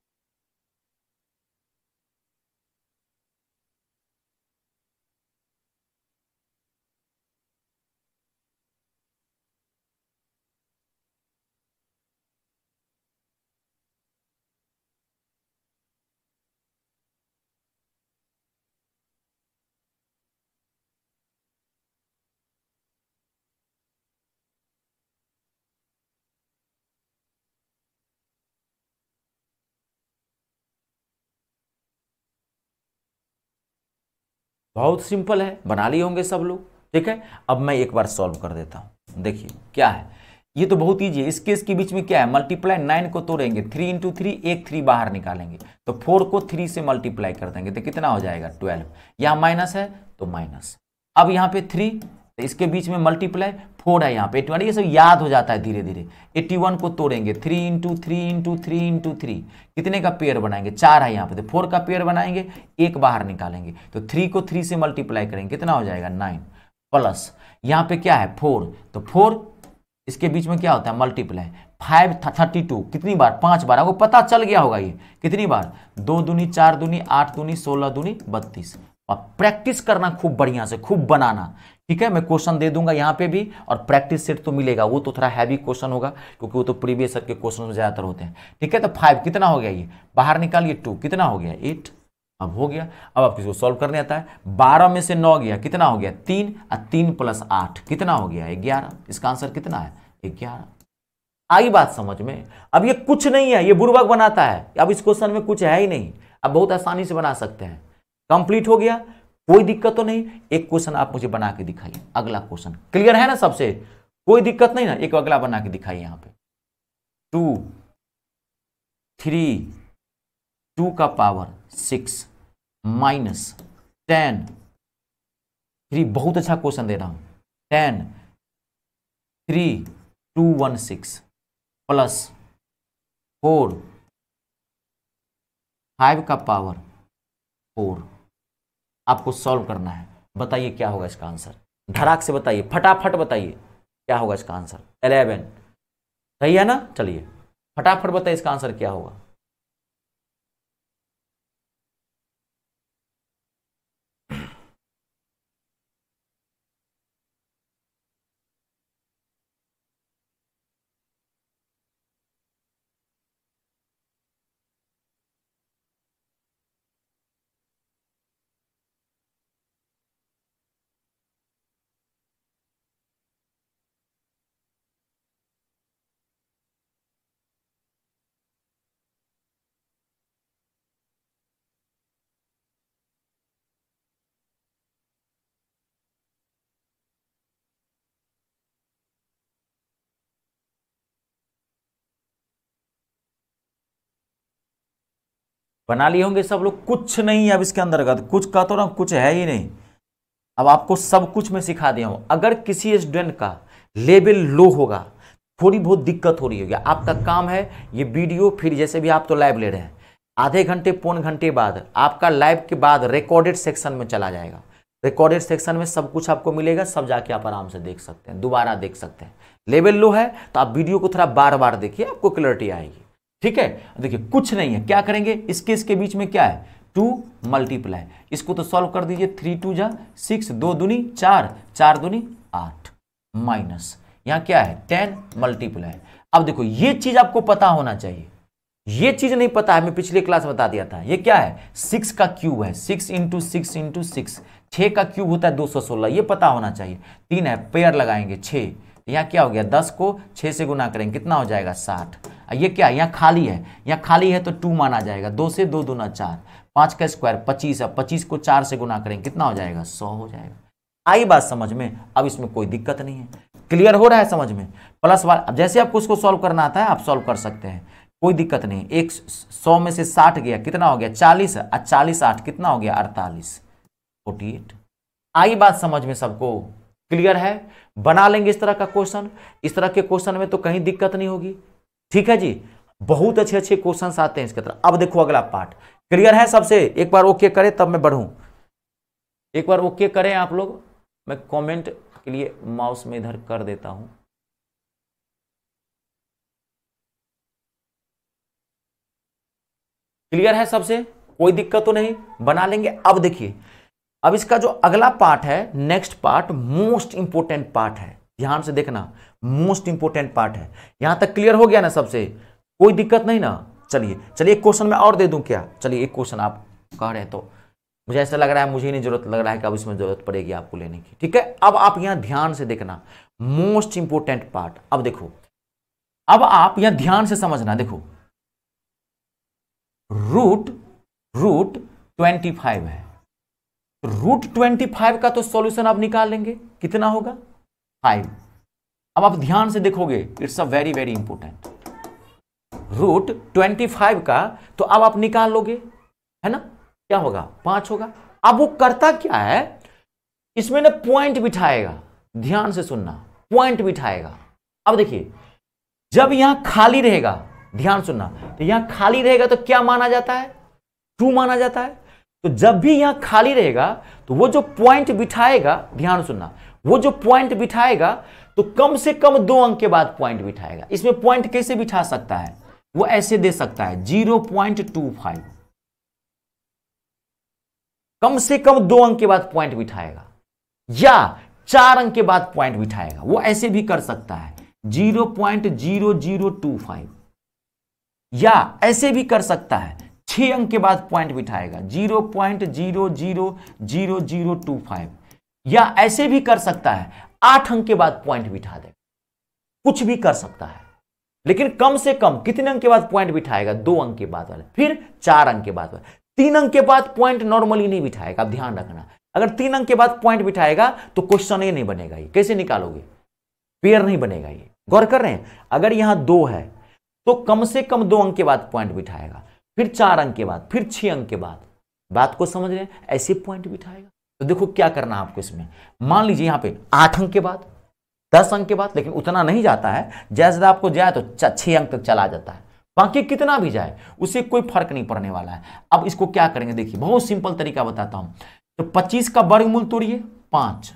बहुत सिंपल है बना लिए होंगे सब लोग ठीक है अब मैं एक बार सॉल्व कर देता हूँ देखिए क्या है ये तो बहुत ईजी है इस केस के बीच में क्या है मल्टीप्लाई नाइन को तोड़ेंगे थ्री इंटू थ्री एक थ्री बाहर निकालेंगे तो फोर को थ्री से मल्टीप्लाई कर देंगे तो कितना हो जाएगा ट्वेल्व यहाँ माइनस है तो माइनस अब यहाँ पे थ्री तो इसके बीच में मल्टीप्लाई फोर है यहाँ पे एट्टी ये सब याद हो जाता है धीरे धीरे एट्टी को तोड़ेंगे three into three into three into three कितने का पेयर बनाएंगे चार है यहाँ पे तो फोर का पेयर बनाएंगे एक बाहर निकालेंगे तो थ्री को थ्री से मल्टीप्लाई करेंगे कितना हो जाएगा नाइन प्लस यहाँ पे क्या है फोर तो फोर इसके बीच में क्या होता है मल्टीप्लाई फाइव थर्टी टू कितनी बार पांच बार आपको पता चल गया होगा ये कितनी बार दो दूनी चार दूनी आठ दूनी सोलह दूनी बत्तीस और प्रैक्टिस करना खूब बढ़िया से खूब बनाना ठीक है मैं क्वेश्चन दे दूंगा यहाँ पे भी और प्रैक्टिस सेट तो मिलेगा वो तो थोड़ा हैवी क्वेश्चन होगा क्योंकि वो तो प्रीवियस के क्वेश्चन में ज़्यादातर होते हैं ठीक है तो फाइव कितना हो गया ये बाहर निकालिए टू कितना हो गया एट अब हो गया अब आप किसी सॉल्व करने आता है बारह में से नौ गया कितना हो गया तीन और तीन प्लस आठ कितना हो गया ग्यारह इसका आंसर कितना है ग्यारह आई बात समझ में अब ये कुछ नहीं है ये बुर्बक बनाता है अब इस क्वेश्चन में कुछ है ही नहीं अब बहुत आसानी से बना सकते हैं कंप्लीट हो गया कोई दिक्कत तो नहीं एक क्वेश्चन आप मुझे बना के दिखाइए अगला क्वेश्चन क्लियर है ना सबसे कोई दिक्कत नहीं ना एक अगला बना के दिखाइए यहां पे टू थ्री टू का power six minus ten three बहुत अच्छा क्वेश्चन दे रहा हूं ten three two one six plus four five का पावर फोर आपको सॉल्व करना है बताइए क्या होगा इसका आंसर धड़ाक से बताइए फटाफट बताइए क्या होगा इसका आंसर एलेवन सही है ना चलिए फटाफट बताइए इसका आंसर क्या होगा बना लिए होंगे सब लोग कुछ नहीं है अब इसके अंदर कुछ कह तो ना कुछ है ही नहीं अब आपको सब कुछ मैं सिखा दिया हूँ अगर किसी स्टूडेंट का लेवल लो होगा थोड़ी बहुत दिक्कत हो रही होगी आपका काम है ये वीडियो फिर जैसे भी आप तो लाइव ले रहे हैं आधे घंटे पौन घंटे बाद आपका लाइव के बाद रिकॉर्डेड सेक्शन में चला जाएगा रिकॉर्डेड सेक्शन में सब कुछ आपको मिलेगा सब जाके आप आराम से देख सकते हैं दोबारा देख सकते हैं लेवल लो है तो आप वीडियो को थोड़ा बार बार देखिए आपको क्लैरिटी आएगी ठीक है देखिए कुछ नहीं है क्या करेंगे इसके इसके बीच में क्या है टू मल्टीप्लाई इसको तो सॉल्व कर दीजिए थ्री टू जा सिक्स दो दुनी चार चार दुनी आठ माइनस यहाँ क्या है टेन मल्टीप्लाई अब देखो ये चीज आपको पता होना चाहिए ये चीज नहीं पता है मैं पिछले क्लास में बता दिया था ये क्या है सिक्स का क्यूब है six into six into six छः का क्यूब होता है दो सौ सोलह ये पता होना चाहिए तीन है पेयर लगाएंगे छह यहाँ क्या हो गया दस को छह से गुना करेंगे कितना हो जाएगा साठ ये क्या यहाँ खाली है यहाँ खाली है तो टू माना जाएगा दो से दो दूना चार पाँच का स्क्वायर पच्चीस है पच्चीस को चार से गुना करेंगे कितना हो जाएगा सौ हो जाएगा आई बात समझ में अब इसमें कोई दिक्कत नहीं है क्लियर हो रहा है समझ में प्लस वाला जैसे आपको उसको सॉल्व करना आता है आप सॉल्व कर सकते हैं कोई दिक्कत नहीं एक सौ में से साठ गया कितना हो गया चालीस और चालीस आठ कितना हो गया अड़तालीस फोर्टी एट आई बात समझ में सबको क्लियर है बना लेंगे इस तरह का क्वेश्चन इस तरह के क्वेश्चन में तो कहीं दिक्कत नहीं होगी ठीक है जी बहुत अच्छे अच्छे क्वेश्चन आते हैं इसके तरह अब देखो अगला पार्ट क्लियर है सबसे एक बार ओके करें तब मैं बढ़ू एक बार ओके करें आप लोग मैं कमेंट के लिए माउस में इधर कर देता हूं क्लियर है सबसे कोई दिक्कत तो नहीं बना लेंगे अब देखिए अब इसका जो अगला पार्ट है next part most important part है ध्यान से देखना मोस्ट इंपोर्टेंट पार्ट है यहां तक क्लियर हो गया ना सबसे कोई दिक्कत नहीं ना चलिए चलिए एक क्वेश्चन में और दे दूँ क्या चलिए एक क्वेश्चन आप कह रहे हैं तो मुझे ऐसा लग रहा है मुझे नहीं जरूरत लग रहा है कि अब इसमें जरूरत पड़ेगी आपको लेने की ठीक है अब आप यहां ध्यान से देखना मोस्ट इंपोर्टेंट पार्ट अब देखो अब आप यहां ध्यान से समझना देखो रूट रूट ट्वेंटी फाइव है रूट ट्वेंटी फाइव का तो सॉल्यूशन आप निकाल लेंगे कितना होगा फाइव अब आप ध्यान से देखोगे it's a very very important root twenty five का तो अब आप निकाल लोगे है ना क्या होगा पांच होगा अब वो करता क्या है इसमें ना पॉइंट बिठाएगा ध्यान से सुनना पॉइंट बिठाएगा अब देखिए जब यहां खाली रहेगा ध्यान सुनना तो यहां खाली रहेगा तो क्या माना जाता है टू माना जाता है तो जब भी यहां खाली रहेगा तो वो जो पॉइंट बिठाएगा ध्यान सुनना वो जो पॉइंट बिठाएगा तो कम से कम दो अंक के बाद पॉइंट बिठाएगा इसमें पॉइंट कैसे बिठा सकता है वो ऐसे दे सकता है जीरो पॉइंट टू फाइव कम से कम दो अंक के बाद पॉइंट बिठाएगा या चार अंक के बाद पॉइंट बिठाएगा वो ऐसे भी कर सकता है zero point zero zero two five या ऐसे भी कर सकता है छह अंक के बाद पॉइंट बिठाएगा zero point zero zero zero zero two five या ऐसे भी कर सकता है आठ अंक के बाद पॉइंट बिठा देगा कुछ भी कर सकता है लेकिन कम से कम कितने अंक के बाद पॉइंट बिठाएगा दो अंक के बाद वाले फिर चार अंक के बाद वाले तीन अंक के बाद पॉइंट नॉर्मली नहीं बिठाएगा आप ध्यान रखना अगर तीन अंक के बाद पॉइंट बिठाएगा तो क्वेश्चन ये नहीं बनेगा ये कैसे निकालोगे पेयर नहीं बनेगा ये गौर कर रहे हैं अगर यहां दो है तो कम से कम दो अंक के बाद पॉइंट बिठाएगा फिर चार अंक के बाद फिर छह अंक के बाद बात को समझ रहे हैं ऐसे पॉइंट बिठाएगा तो देखो क्या करना है आपको इसमें मान लीजिए यहां पे आठ अंक के बाद दस अंक के बाद लेकिन उतना नहीं जाता है जैसे आपको जाए तो छह अंक तक चला जाता है बाकी कितना भी जाए उसे कोई फर्क नहीं पड़ने वाला है अब इसको क्या करेंगे देखिए बहुत सिंपल तरीका बताता हूं तो पच्चीस का मूल तोड़िए पांच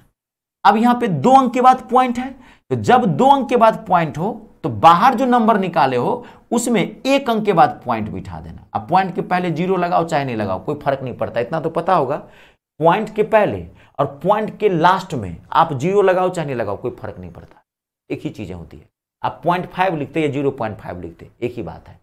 अब यहां पर दो अंक के बाद पॉइंट है तो जब दो अंक के बाद पॉइंट हो तो बाहर जो नंबर निकाले हो उसमें एक अंक के बाद पॉइंट बिठा देना अब पॉइंट के पहले जीरो लगाओ चाहे नहीं लगाओ कोई फर्क नहीं पड़ता इतना तो पता होगा पॉइंट के पहले और पॉइंट के लास्ट में आप जीरो लगाओ चाहे नहीं लगाओ कोई फर्क नहीं पड़ता एक ही चीज़ें होती है आप पॉइंट फाइव लिखते या जीरो पॉइंट फाइव लिखते एक ही बात है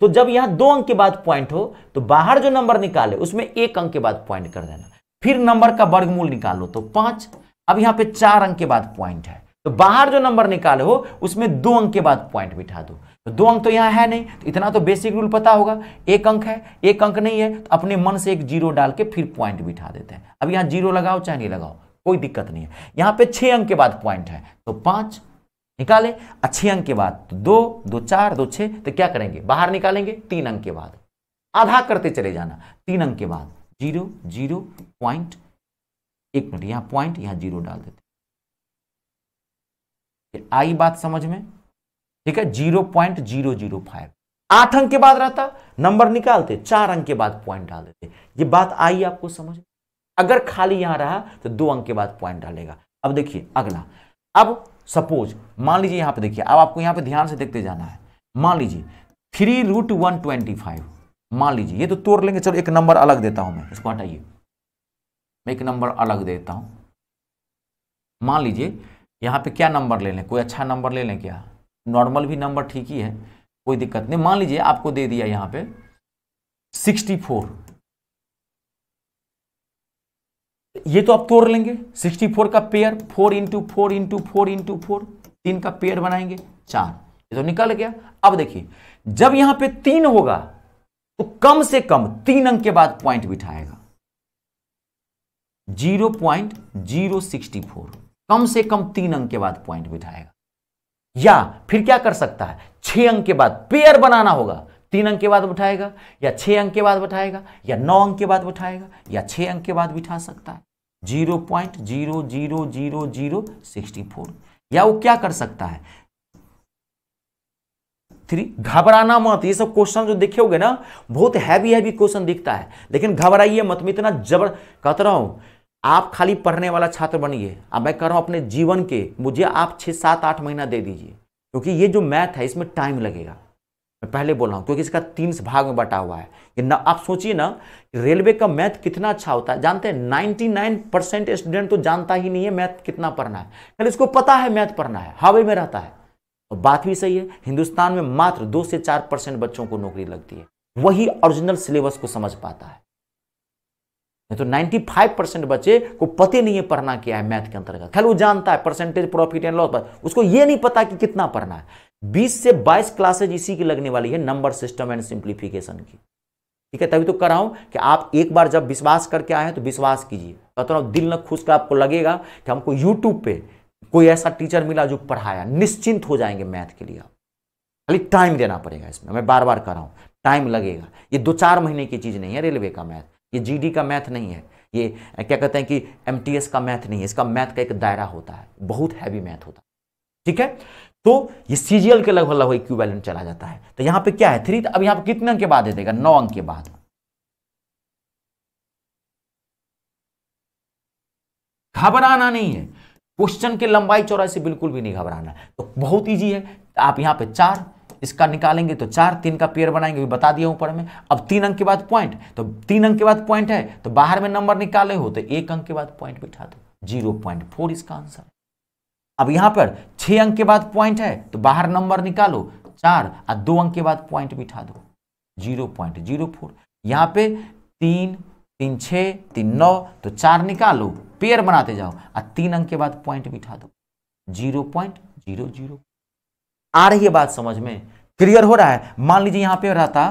तो जब यहां दो अंक के बाद पॉइंट हो तो बाहर जो नंबर निकाले उसमें एक अंक के बाद पॉइंट कर देना फिर नंबर का वर्गमूल निकालो तो पांच अब यहां पे चार अंक के बाद पॉइंट है तो बाहर जो नंबर निकाले हो उसमें दो अंक के बाद पॉइंट बिठा दो तो दो अंक तो यहाँ है नहीं तो इतना तो बेसिक रूल पता होगा एक अंक है एक अंक नहीं है तो अपने मन से एक जीरो डाल के फिर पॉइंट बिठा देते हैं अब यहाँ जीरो लगाओ चाहे नहीं लगाओ कोई दिक्कत नहीं है यहाँ पे छः अंक के बाद पॉइंट है तो पाँच निकाले अच्छे अंक के बाद तो दो दो चार दो छः तो क्या करेंगे बाहर निकालेंगे तीन अंक के बाद आधा करते चले जाना तीन अंक के बाद जीरो जीरो पॉइंट एक मिनट यहाँ पॉइंट यहाँ जीरो डाल देते आई बात समझ में ठीक है zero point zero zero five आठ अंक के बाद रहता नंबर निकालते चार अंक के बाद पॉइंट डाल देते ये बात आई आपको समझ अगर खाली यहां रहा तो दो अंक के बाद पॉइंट डालेगा अब देखिए अगला अब सपोज मान लीजिए यहां पे देखिए अब आपको यहां पे ध्यान से देखते जाना है मान लीजिए three root one twenty five मान लीजिए ये तो तोड़ लेंगे चलो एक नंबर अलग देता हूं मैं इसको हटाइए मैं एक नंबर अलग देता हूं मान लीजिए यहां पे क्या नंबर ले लें कोई अच्छा नंबर ले लें क्या नॉर्मल भी नंबर ठीक ही है कोई दिक्कत नहीं मान लीजिए आपको दे दिया यहाँ पे सिक्सटी फोर ये तो आप तोड़ लेंगे सिक्सटी फोर का pair four into four into four into four तीन का पेयर बनाएंगे चार ये तो निकल गया अब देखिए जब यहां पे तीन होगा तो कम से कम तीन अंक के बाद पॉइंट बिठाएगा zero point zero sixty four कम से कम तीन अंक के बाद पॉइंट बिठाएगा या फिर क्या कर सकता है छह अंक के बाद पेयर बनाना होगा तीन अंक के बाद बैठाएगा या छह अंक के बाद बैठाएगा या नौ अंक के बाद बैठाएगा या छह अंक के बाद बिठा सकता है zero point zero zero zero zero sixty four या वो क्या कर सकता है थ्री घबराना मत ये सब क्वेश्चन जो देखे होगे ना बहुत हैवी हैवी क्वेश्चन दिखता है लेकिन घबराइए मत में इतना जबर कहता रहा हूं आप खाली पढ़ने वाला छात्र बनिए अब मैं कह रहा हूँ अपने जीवन के मुझे आप छः सात आठ महीना दे दीजिए क्योंकि ये जो मैथ है इसमें टाइम लगेगा मैं पहले बोल रहा हूँ क्योंकि इसका तीन भाग में बटा हुआ है कि ना आप सोचिए ना कि रेलवे का मैथ कितना अच्छा होता है जानते हैं नाइन्टी नाइन परसेंट स्टूडेंट तो जानता ही नहीं है मैथ कितना पढ़ना है खाली इसको पता है मैथ पढ़ना है हावे में रहता है और बात भी सही है हिंदुस्तान में मात्र दो से चार परसेंट बच्चों को नौकरी लगती है वही ओरिजिनल सिलेबस को समझ पाता है नहीं तो 95 परसेंट बच्चे को पते नहीं है पढ़ना क्या है मैथ के अंतर्गत खाली वो जानता है परसेंटेज प्रॉफिट एंड लॉस पर उसको ये नहीं पता कि कितना पढ़ना है 20 से 22 क्लासेज इसी की लगने वाली है नंबर सिस्टम एंड सिंप्लीफिकेशन की ठीक है तभी तो कर रहा हूं कि आप एक बार जब विश्वास करके आए हैं तो विश्वास कीजिए कहता हूँ दिल न खुश का आपको लगेगा कि हमको यूट्यूब पर कोई ऐसा टीचर मिला जो पढ़ाया निश्चिंत हो जाएंगे मैथ के लिए आप खाली टाइम देना पड़ेगा इसमें मैं बार बार कर रहा हूँ टाइम लगेगा ये दो चार महीने की चीज़ नहीं है रेलवे का मैथ ये जी का मैथ नहीं है ये क्या कहते हैं कि एम का मैथ नहीं है इसका मैथ का एक दायरा होता है बहुत हैवी मैथ होता है ठीक है तो ये सीजीएल के लगभग लगभग इक्विवेलेंट चला जाता है तो यहां पे क्या है थ्री अब यहां पे कितने अंक के बाद दे देगा नौ अंक के बाद घबराना नहीं है क्वेश्चन के लंबाई चौड़ाई से बिल्कुल भी नहीं घबराना तो बहुत ईजी है आप यहां पे चार इसका निकालेंगे तो चार तीन का पेयर बनाएंगे बता दिया ऊपर में अब तीन अंक के बाद पॉइंट तो तीन अंक के बाद पॉइंट है तो बाहर में नंबर निकाले हो तो एक अंक के बाद पॉइंट बिठा दो जीरो पॉइंट फोर इसका आंसर अब यहां पर छह अंक के बाद पॉइंट है तो बाहर नंबर निकालो चार और दो अंक के बाद पॉइंट बिठा दो जीरो पॉइंट जीरो फोर यहां पर तीन तीन छ तीन नौ तो चार निकालो पेयर बनाते जाओ और तीन अंक के बाद पॉइंट बिठा दो जीरो पॉइंट जीरो जीरो आ रही है बात समझ में क्लियर हो रहा है मान लीजिए यहां पे रहता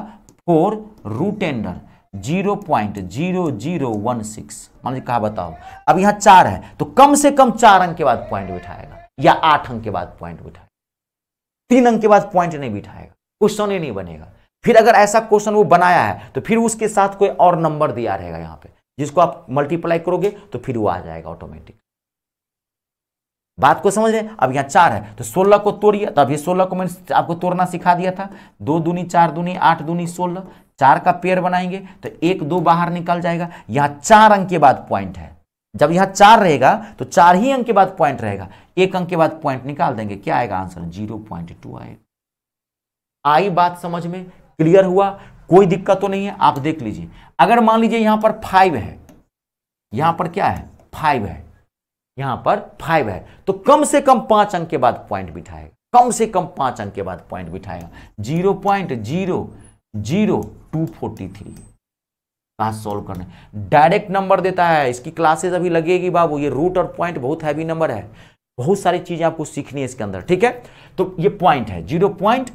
four root under zero point zero zero one six मान लीजिए कहा बताओ अब यहां चार है तो कम से कम चार अंक के बाद पॉइंट बिठाएगा या आठ अंक के बाद पॉइंट बिठाएगा तीन अंक के बाद पॉइंट नहीं बिठाएगा क्वेश्चन ही नहीं बनेगा फिर अगर ऐसा क्वेश्चन वो बनाया है तो फिर उसके साथ कोई और नंबर दिया रहेगा यहां पे जिसको आप मल्टीप्लाई करोगे तो फिर वो आ जाएगा ऑटोमेटिक बात को समझ रहे हैं अब यहाँ चार है तो सोलह को तोड़िए तो अभी सोलह को मैंने आपको तोड़ना सिखा दिया था दो दूनी चार दूनी आठ दूनी सोलह चार का पेयर बनाएंगे तो एक दो बाहर निकल जाएगा यहाँ चार अंक के बाद पॉइंट है जब यहाँ चार रहेगा तो चार ही अंक के बाद पॉइंट रहेगा एक अंक के बाद पॉइंट निकाल देंगे क्या आएगा आंसर जीरो पॉइंट टू आएगा आई बात समझ में क्लियर हुआ कोई दिक्कत तो नहीं है आप देख लीजिए अगर मान लीजिए यहाँ पर फाइव है यहाँ पर क्या है फाइव है यहां पर फाइव है तो कम से कम पांच अंक के बाद पॉइंट बिठाएगा कम से कम पांच अंक के बाद पॉइंट बिठाएगा zero point zero zero two forty three कहा सॉल्व करना डायरेक्ट नंबर देता है इसकी क्लासेस अभी लगेगी बाबू ये रूट और पॉइंट बहुत हैवी नंबर है बहुत सारी चीजें आपको सीखनी है इसके अंदर ठीक है तो ये पॉइंट है zero point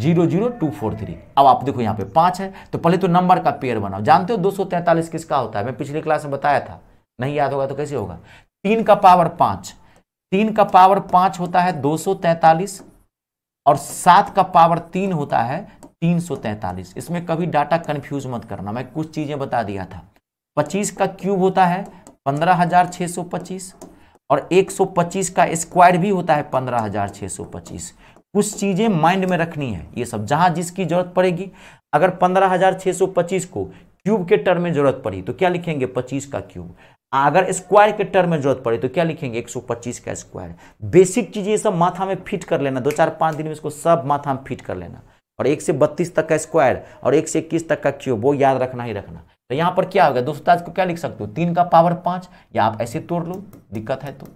zero zero two four three अब आप देखो यहाँ पे पांच है तो पहले तो नंबर का पेयर बनाओ जानते हो दो सौ तैंतालीस किसका होता है मैं पिछले क्लास में बताया था नहीं याद होगा तो कैसे होगा तीन का पावर पांच तीन का पावर पांच होता है दो सौ तैतालीस और सात का पावर तीन होता है तीन सौ तैतालीस इसमें कभी डाटा कंफ्यूज मत करना मैं कुछ चीजें बता दिया था पच्चीस का क्यूब होता है पंद्रह हजार छह सौ पच्चीस और एक सौ पच्चीस का स्क्वायर भी होता है पंद्रह हजार छह सौ पच्चीस कुछ चीज़ें माइंड में रखनी है ये सब जहां जिसकी जरूरत पड़ेगी अगर पंद्रह हजार छह सौ पच्चीस को क्यूब के टर्म में जरूरत पड़ी तो क्या लिखेंगे पच्चीस का क्यूब अगर स्क्वायर के टर्म में जरूरत पड़े तो क्या लिखेंगे 125 का स्क्वायर बेसिक चीज़ ये सब माथा में फिट कर लेना दो चार पाँच दिन में इसको सब माथा में फिट कर लेना और एक से बत्तीस तक का स्क्वायर और एक से इक्कीस तक का क्यूब वो याद रखना ही रखना तो यहाँ पर क्या होगा दोस्तों को क्या लिख सकते हो तीन का पावर पाँच या आप ऐसे तोड़ लो दिक्कत है तो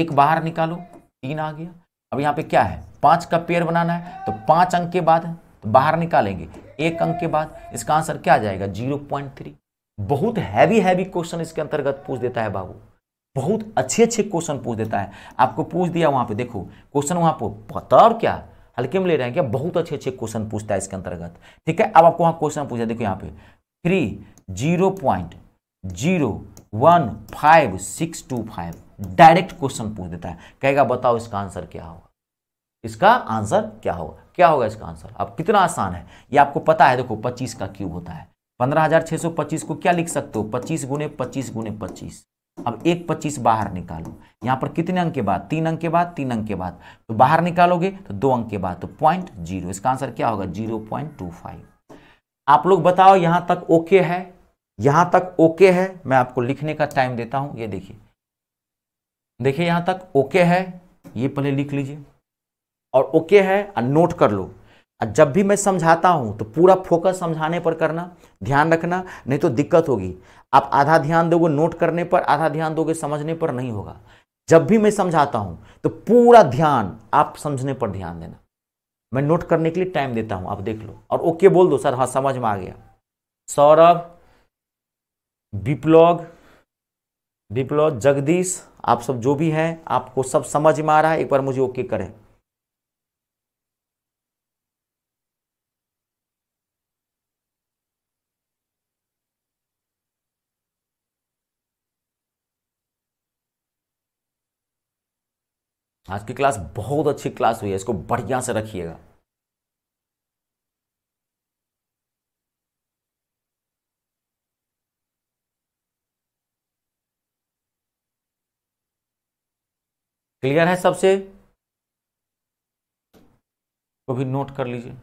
एक बाहर निकालो तीन आ गया अब यहाँ पे क्या है पाँच का पेड़ बनाना है तो पाँच अंक के बाद तो बाहर निकालेंगे एक अंक के बाद इसका आंसर क्या आ जाएगा जीरो पॉइंट थ्री बहुत हैवी हैवी क्वेश्चन इसके अंतर्गत पूछ देता है बाबू बहुत अच्छे अच्छे क्वेश्चन पूछ देता है आपको पूछ दिया वहां पे देखो क्वेश्चन वहां पर पता और क्या हल्के में ले रहे हैं क्या बहुत अच्छे अच्छे क्वेश्चन पूछता है इसके अंतर्गत ठीक है अब आपको वहां क्वेश्चन पूछा देखो यहाँ पे three zero point zero one five six two five direct question पूछ देता है कहेगा बताओ इसका आंसर क्या होगा इसका आंसर क्या होगा क्या होगा इसका आंसर अब कितना आसान है ये आपको पता है देखो पच्चीस का क्यूब होता है पंद्रह हजार सौ पच्चीस को क्या लिख सकते हो पच्चीस गुने पच्चीस गुने पच्चीस अब एक पच्चीस बाहर निकालो यहाँ पर कितने अंक के बाद तीन अंक के बाद तीन अंक के बाद तो बाहर निकालोगे तो दो अंक के बाद तो पॉइंट जीरो इसका आंसर क्या होगा जीरो पॉइंट टू फाइव आप लोग बताओ यहाँ तक ओके है यहाँ तक ओके है मैं आपको लिखने का टाइम देता हूँ ये देखिए देखिए यहाँ तक ओके है ये पहले लिख लीजिए और ओके है और नोट कर लो जब भी मैं समझाता हूं तो पूरा फोकस समझाने पर करना ध्यान रखना नहीं तो दिक्कत होगी आप आधा ध्यान दोगे नोट करने पर आधा ध्यान दोगे समझने पर नहीं होगा जब भी मैं समझाता हूं तो पूरा ध्यान आप समझने पर ध्यान देना मैं नोट करने के लिए टाइम देता हूं आप देख लो और ओके बोल दो सर हाँ समझ में आ गया सौरभ विप्लॉग विप्लॉग जगदीश आप सब जो भी हैं आपको सब समझ में आ रहा है एक बार मुझे ओके करें आज की क्लास बहुत अच्छी क्लास हुई है इसको बढ़िया से रखिएगा क्लियर है सबसे को तो भी नोट कर लीजिए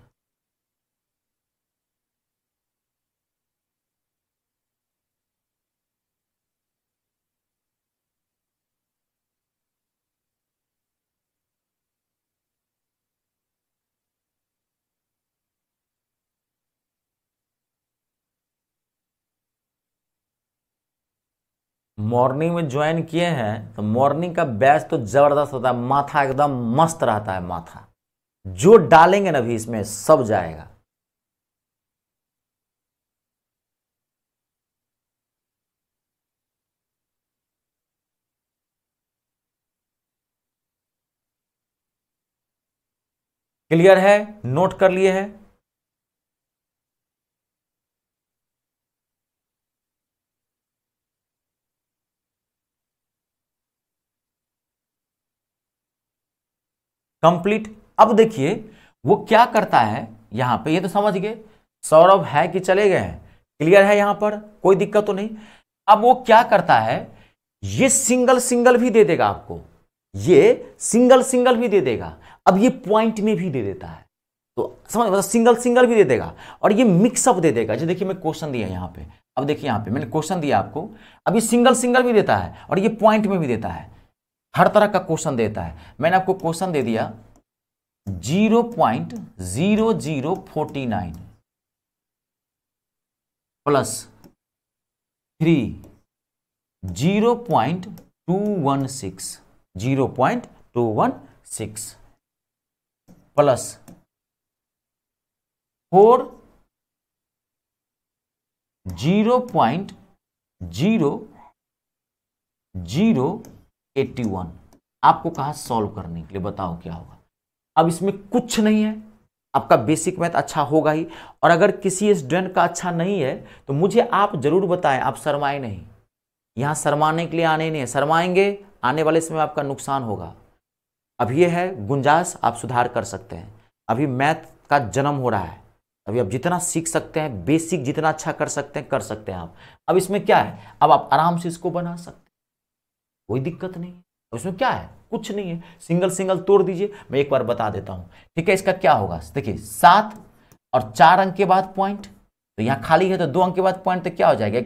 मॉर्निंग में ज्वाइन किए हैं तो मॉर्निंग का बैच तो ज़बरदस्त होता है माथा एकदम मस्त रहता है माथा जो डालेंगे ना भी इसमें सब जाएगा क्लियर है नोट कर लिए हैं कंप्लीट अब देखिए वो क्या करता है यहां पे ये तो समझ गए सौरभ है कि चले गए हैं क्लियर है यहां पर कोई दिक्कत तो नहीं अब वो क्या करता है ये सिंगल सिंगल भी दे देगा आपको ये सिंगल सिंगल भी दे देगा अब ये पॉइंट में भी दे देता है तो समझ मतलब सिंगल सिंगल भी दे देगा और ये मिक्सअप दे देगा जो देखिए मैं क्वेश्चन दिया यहाँ पे अब देखिए यहाँ पे मैंने क्वेश्चन दिया आपको अब ये सिंगल सिंगल भी देता है और ये पॉइंट में भी देता है हर तरह का क्वेश्चन देता है मैंने आपको क्वेश्चन दे दिया zero point zero zero forty nine plus three zero point two one six zero point two one six plus four zero point zero zero eighty one आपको कहा सॉल्व करने के लिए बताओ क्या होगा अब इसमें कुछ नहीं है आपका बेसिक मैथ अच्छा होगा ही और अगर किसी स्टूडेंट का अच्छा नहीं है तो मुझे आप जरूर बताएं आप शर्माए नहीं यहाँ शर्माने के लिए आने नहीं है शर्माएंगे आने वाले समय आपका नुकसान होगा अब ये है गुंजाइश आप सुधार कर सकते हैं अभी मैथ का जन्म हो रहा है अभी आप जितना सीख सकते हैं बेसिक जितना अच्छा कर सकते हैं कर सकते हैं आप अब इसमें क्या है अब आप आराम से इसको बना सकते हैं कोई दिक्कत नहीं है उसमें क्या है कुछ नहीं है सिंगल सिंगल तोड़ दीजिए मैं एक बार बता देता हूँ ठीक है इसका क्या होगा देखिए सात और चार अंक के बाद पॉइंट तो यहां खाली है तो दो अंक के बाद पॉइंट तो क्या हो जाएगा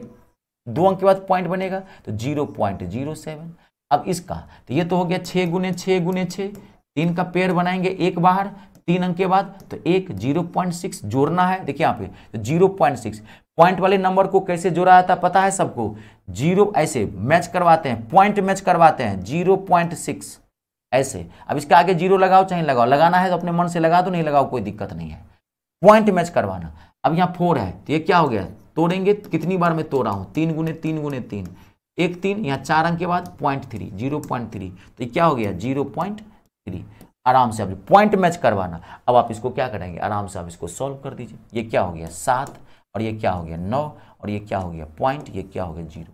दो अंक के बाद पॉइंट बनेगा तो जीरो पॉइंट जीरो सेवन अब इसका तो ये तो हो गया छह गुने छः गुने छ तीन का पेड़ बनाएंगे एक बाहर तीन अंक के बाद तो एक जीरो पॉइंट सिक्स जोड़ना है देखिए यहाँ पे तो जीरो पॉइंट सिक्स पॉइंट वाले नंबर को कैसे जोड़ा जाता पता है सबको जीरो ऐसे मैच करवाते हैं पॉइंट मैच करवाते हैं जीरो पॉइंट सिक्स ऐसे अब इसके आगे जीरो लगाओ चाहे लगाओ लगाना है तो अपने मन से लगा तो नहीं लगाओ कोई दिक्कत नहीं है पॉइंट मैच करवाना अब यहाँ फोर है तो ये क्या हो गया तोड़ेंगे तो कितनी बार मैं तोड़ा हूँ तीन गुने तीन गुने तीन एक तीन यहाँ चार अंक के बाद point three zero point three तो क्या हो गया जीरो पॉइंट थ्री आराम से आप पॉइंट मैच करवाना अब आप इसको क्या करेंगे आराम से आप इसको सॉल्व कर दीजिए ये क्या हो गया सात और ये क्या हो गया नौ और ये क्या हो गया पॉइंट ये क्या हो गया zero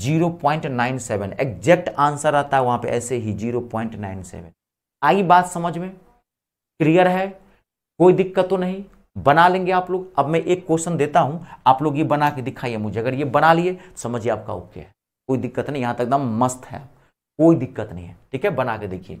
zero point nine seven exact answer आता है वहां पे ऐसे ही जीरो पॉइंट नाइन सेवन आई बात समझ में क्लियर है कोई दिक्कत तो नहीं बना लेंगे आप लोग अब मैं एक क्वेश्चन देता हूँ आप लोग ये बना के दिखाइए मुझे अगर ये बना लिए समझिए आपका ओके है कोई दिक्कत नहीं यहाँ तक एकदम मस्त है कोई दिक्कत नहीं है ठीक है बना के देखिए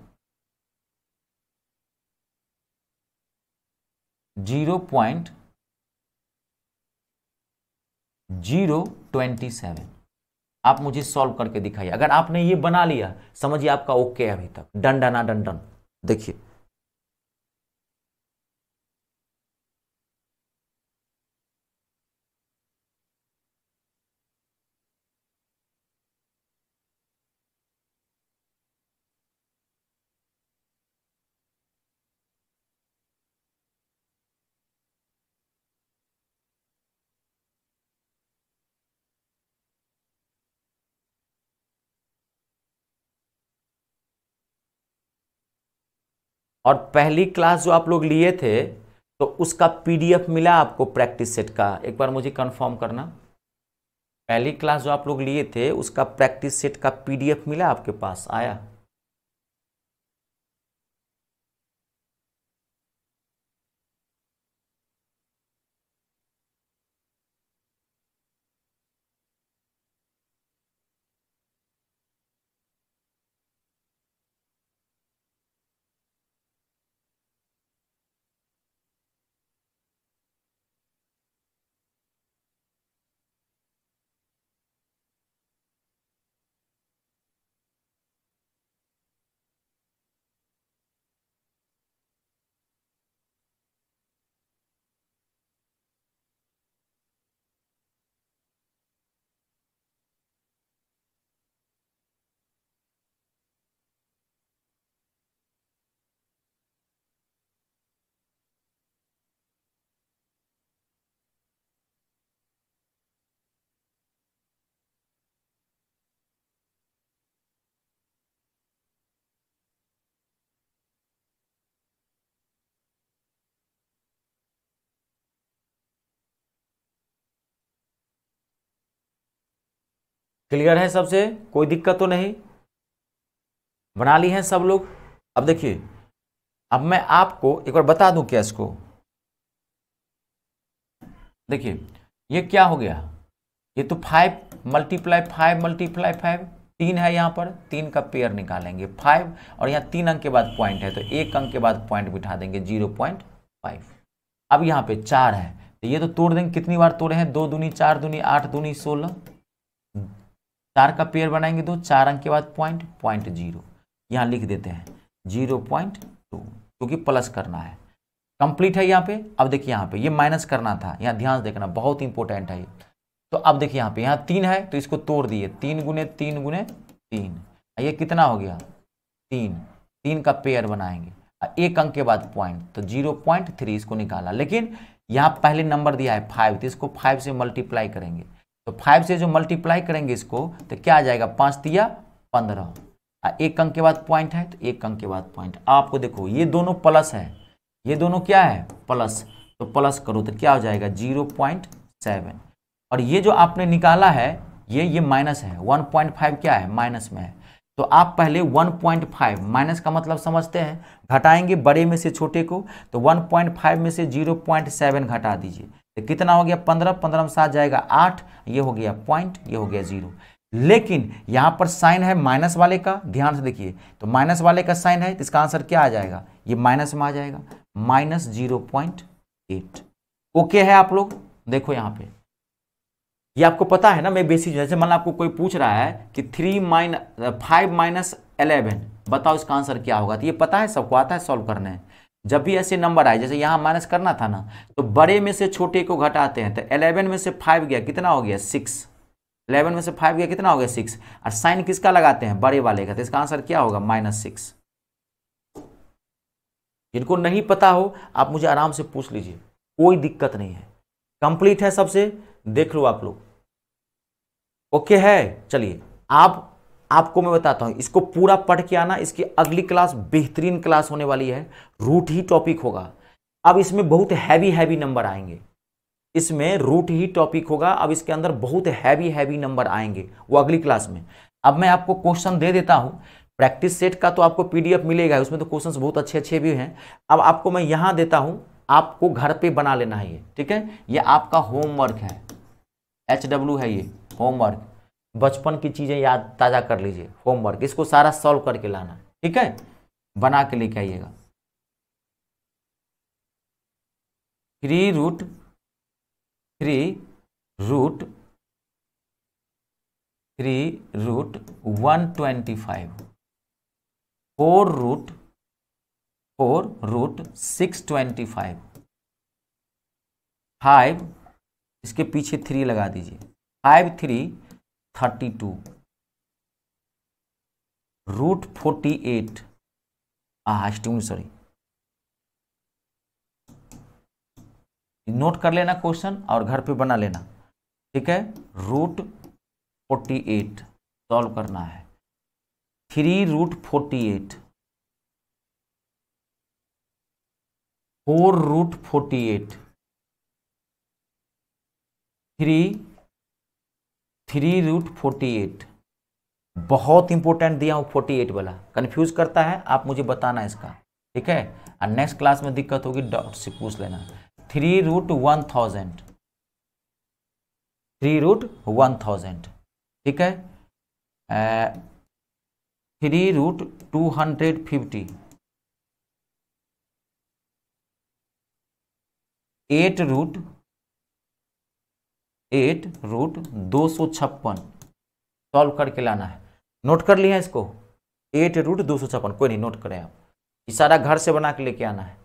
zero point zero twenty seven आप मुझे सॉल्व करके दिखाइए अगर आपने ये बना लिया समझिए आपका ओके okay है अभी तक डन डना डन डन देखिए और पहली क्लास जो आप लोग लिए थे तो उसका पीडीएफ मिला आपको प्रैक्टिस सेट का एक बार मुझे कंफर्म करना पहली क्लास जो आप लोग लिए थे उसका प्रैक्टिस सेट का पीडीएफ मिला आपके पास आया क्लियर है सबसे कोई दिक्कत तो नहीं बना ली है सब लोग अब देखिए अब मैं आपको एक बार बता दूं क्या इसको देखिए ये क्या हो गया ये तो five multiply five multiply five तीन है यहाँ पर तीन का पेयर निकालेंगे फाइव और यहाँ तीन अंक के बाद पॉइंट है तो एक अंक के बाद पॉइंट बिठा देंगे जीरो पॉइंट फाइव अब यहाँ पे चार है तो ये तो तोड़ देंगे कितनी बार तोड़े हैं दो दूनी चार दूनी आठ दूनी सोलह चार का पेयर बनाएंगे तो चार अंक के बाद पॉइंट पॉइंट जीरो यहाँ लिख देते हैं जीरो पॉइंट टू क्योंकि प्लस करना है कंप्लीट है यहाँ पे अब देखिए यहाँ पे ये यह माइनस करना था यहाँ ध्यान देखना बहुत इंपॉर्टेंट है ये तो अब देखिए यहाँ पे यहाँ तीन है तो इसको तोड़ दिए तीन गुने तीन गुने तीन ये कितना हो गया तीन तीन का पेयर बनाएंगे एक अंक के बाद पॉइंट तो जीरो पॉइंट थ्री इसको निकाला लेकिन यहाँ पहले नंबर दिया है फाइव तो इसको फाइव से मल्टीप्लाई करेंगे तो फाइव से जो मल्टीप्लाई करेंगे इसको तो क्या आ जाएगा पाँच दिया पंद्रह एक अंक के बाद पॉइंट है तो एक अंक के बाद पॉइंट आपको देखो ये दोनों प्लस है ये दोनों क्या है प्लस तो प्लस करो तो क्या हो जाएगा जीरो पॉइंट सेवन और ये जो आपने निकाला है ये ये माइनस है वन पॉइंट फाइव क्या है माइनस में है तो आप पहले वन पॉइंट फाइव माइनस का मतलब समझते हैं घटाएंगे बड़े में से छोटे को तो वन पॉइंट फाइव में से जीरो पॉइंट सेवन घटा दीजिए तो कितना हो गया पंद्रह पंद्रह में सात जाएगा आठ ये हो गया पॉइंट ये हो गया जीरो लेकिन यहां पर साइन है माइनस वाले का ध्यान से देखिए तो माइनस वाले का साइन है तो इसका आंसर क्या आ जाएगा ये माइनस में आ जाएगा minus zero point eight okay है आप लोग देखो यहां पे ये आपको पता है ना मैं बेसिक जैसे मान आपको कोई पूछ रहा है कि three minus five minus eleven बताओ इसका आंसर क्या होगा तो ये पता है सबको आता है सॉल्व करने जब भी ऐसे नंबर आए जैसे यहाँ माइनस करना था ना तो बड़े में से छोटे को घटाते हैं तो एलेवन में से फाइव गया कितना हो गया सिक्स एलेवन में से फाइव गया कितना हो गया सिक्स और साइन किसका लगाते हैं बड़े वाले का तो इसका आंसर क्या होगा माइनस सिक्स जिनको नहीं पता हो आप मुझे आराम से पूछ लीजिए कोई दिक्कत नहीं है कंप्लीट है सबसे देख लो आप लोग ओके है चलिए आप आपको मैं बताता हूँ इसको पूरा पढ़ के आना इसकी अगली क्लास बेहतरीन क्लास होने वाली है रूट ही टॉपिक होगा अब इसमें बहुत हैवी हैवी नंबर आएंगे इसमें रूट ही टॉपिक होगा अब इसके अंदर बहुत हैवी हैवी नंबर आएंगे वो अगली क्लास में अब मैं आपको क्वेश्चन दे देता हूँ प्रैक्टिस सेट का तो आपको पीडीएफ मिलेगा उसमें तो क्वेश्चंस बहुत अच्छे अच्छे भी हैं अब आपको मैं यहाँ देता हूँ आपको घर पे बना लेना है ये ठीक है ये आपका होमवर्क है एच डब्ल्यू है ये होमवर्क बचपन की चीज़ें याद ताज़ा कर लीजिए होमवर्क इसको सारा सॉल्व करके लाना ठीक है बना के लेके आइएगा three root three root three root one twenty five four root four root six twenty five five इसके पीछे थ्री लगा दीजिए five three thirty two root forty eight highest sorry note कर लेना क्वेश्चन और घर पे बना लेना ठीक है रूट फोर्टी एट सॉल्व करना है three root forty eight four root forty eight three three root forty eight बहुत इंपॉर्टेंट दिया हूँ फोर्टी एट वाला कन्फ्यूज करता है आप मुझे बताना इसका ठीक है और नेक्स्ट क्लास में दिक्कत होगी डॉट से पूछ लेना three root one thousand three root one thousand ठीक है three root two hundred fifty eight root eight root दो सौ छप्पन सॉल्व करके लाना है नोट कर है इसको एट रूट दो सौ छप्पन कोई नहीं नोट करें आप ये सारा घर से बना के लेके आना है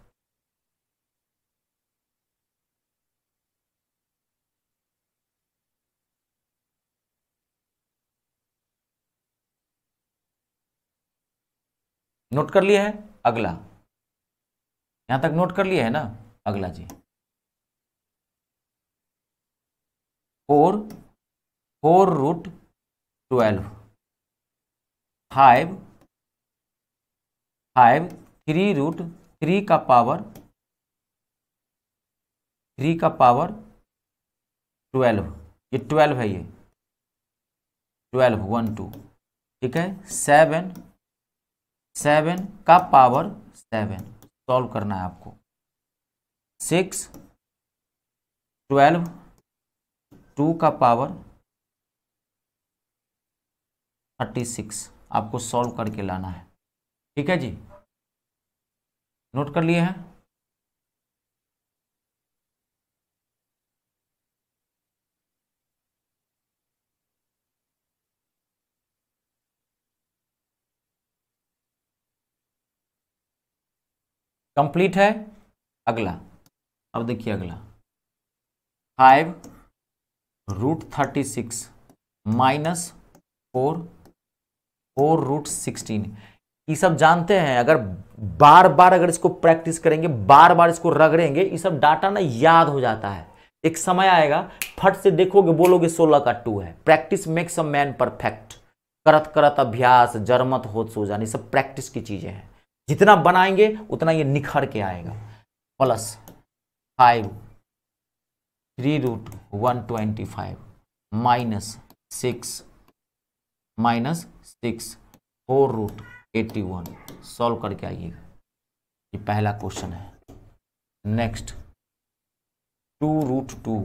नोट कर लिया है अगला यहां तक नोट कर लिया है ना अगला जी four four root twelve five five three root three का पावर थ्री का पावर ट्वेल्व ये ट्वेल्व है ये ट्वेल्व वन टू ठीक है सेवन सेवन का पावर सेवन सॉल्व करना है आपको सिक्स ट्वेल्व टू का पावर थर्टी सिक्स आपको सॉल्व करके लाना है ठीक है जी नोट कर लिए हैं कंप्लीट है अगला अब देखिए अगला five root thirty six minus four four root sixteen ये सब जानते हैं अगर बार बार अगर इसको प्रैक्टिस करेंगे बार बार इसको रगड़ेंगे ये सब डाटा ना याद हो जाता है एक समय आएगा फट से देखोगे बोलोगे सोलह का टू है practice makes a man perfect करत करत अभ्यास जरमत हो सो जाने सब प्रैक्टिस की चीज़ें हैं जितना बनाएंगे उतना ये निखर के आएगा plus five three root one twenty five minus six minus six four root eighty one solve करके आइएगा ये पहला क्वेश्चन है next two root two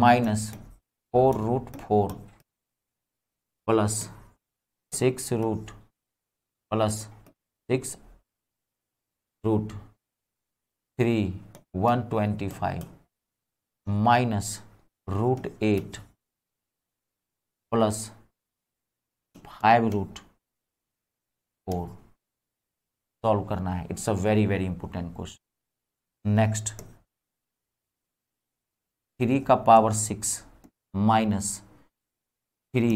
minus four root four plus six root plus six root three one twenty five minus root eight plus five root four solve करना है it's a very very important question next three का power six minus three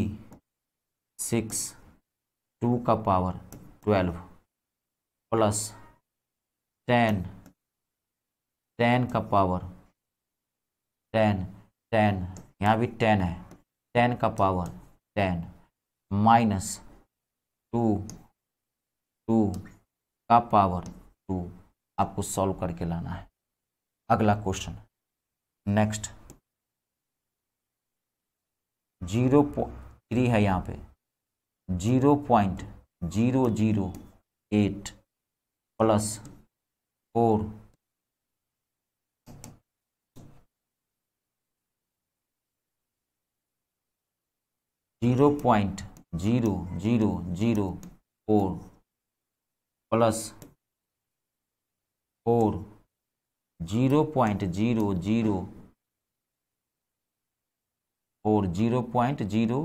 six two का power twelve plus ten ten का power ten ten यहाँ भी ten है ten का power ten minus two two का पावर टू आपको solve करके लाना है अगला क्वेश्चन नेक्स्ट जीरो थ्री है यहाँ पे zero point zero zero eight plus four zero point zero zero zero four plus four zero point zero zero four zero point zero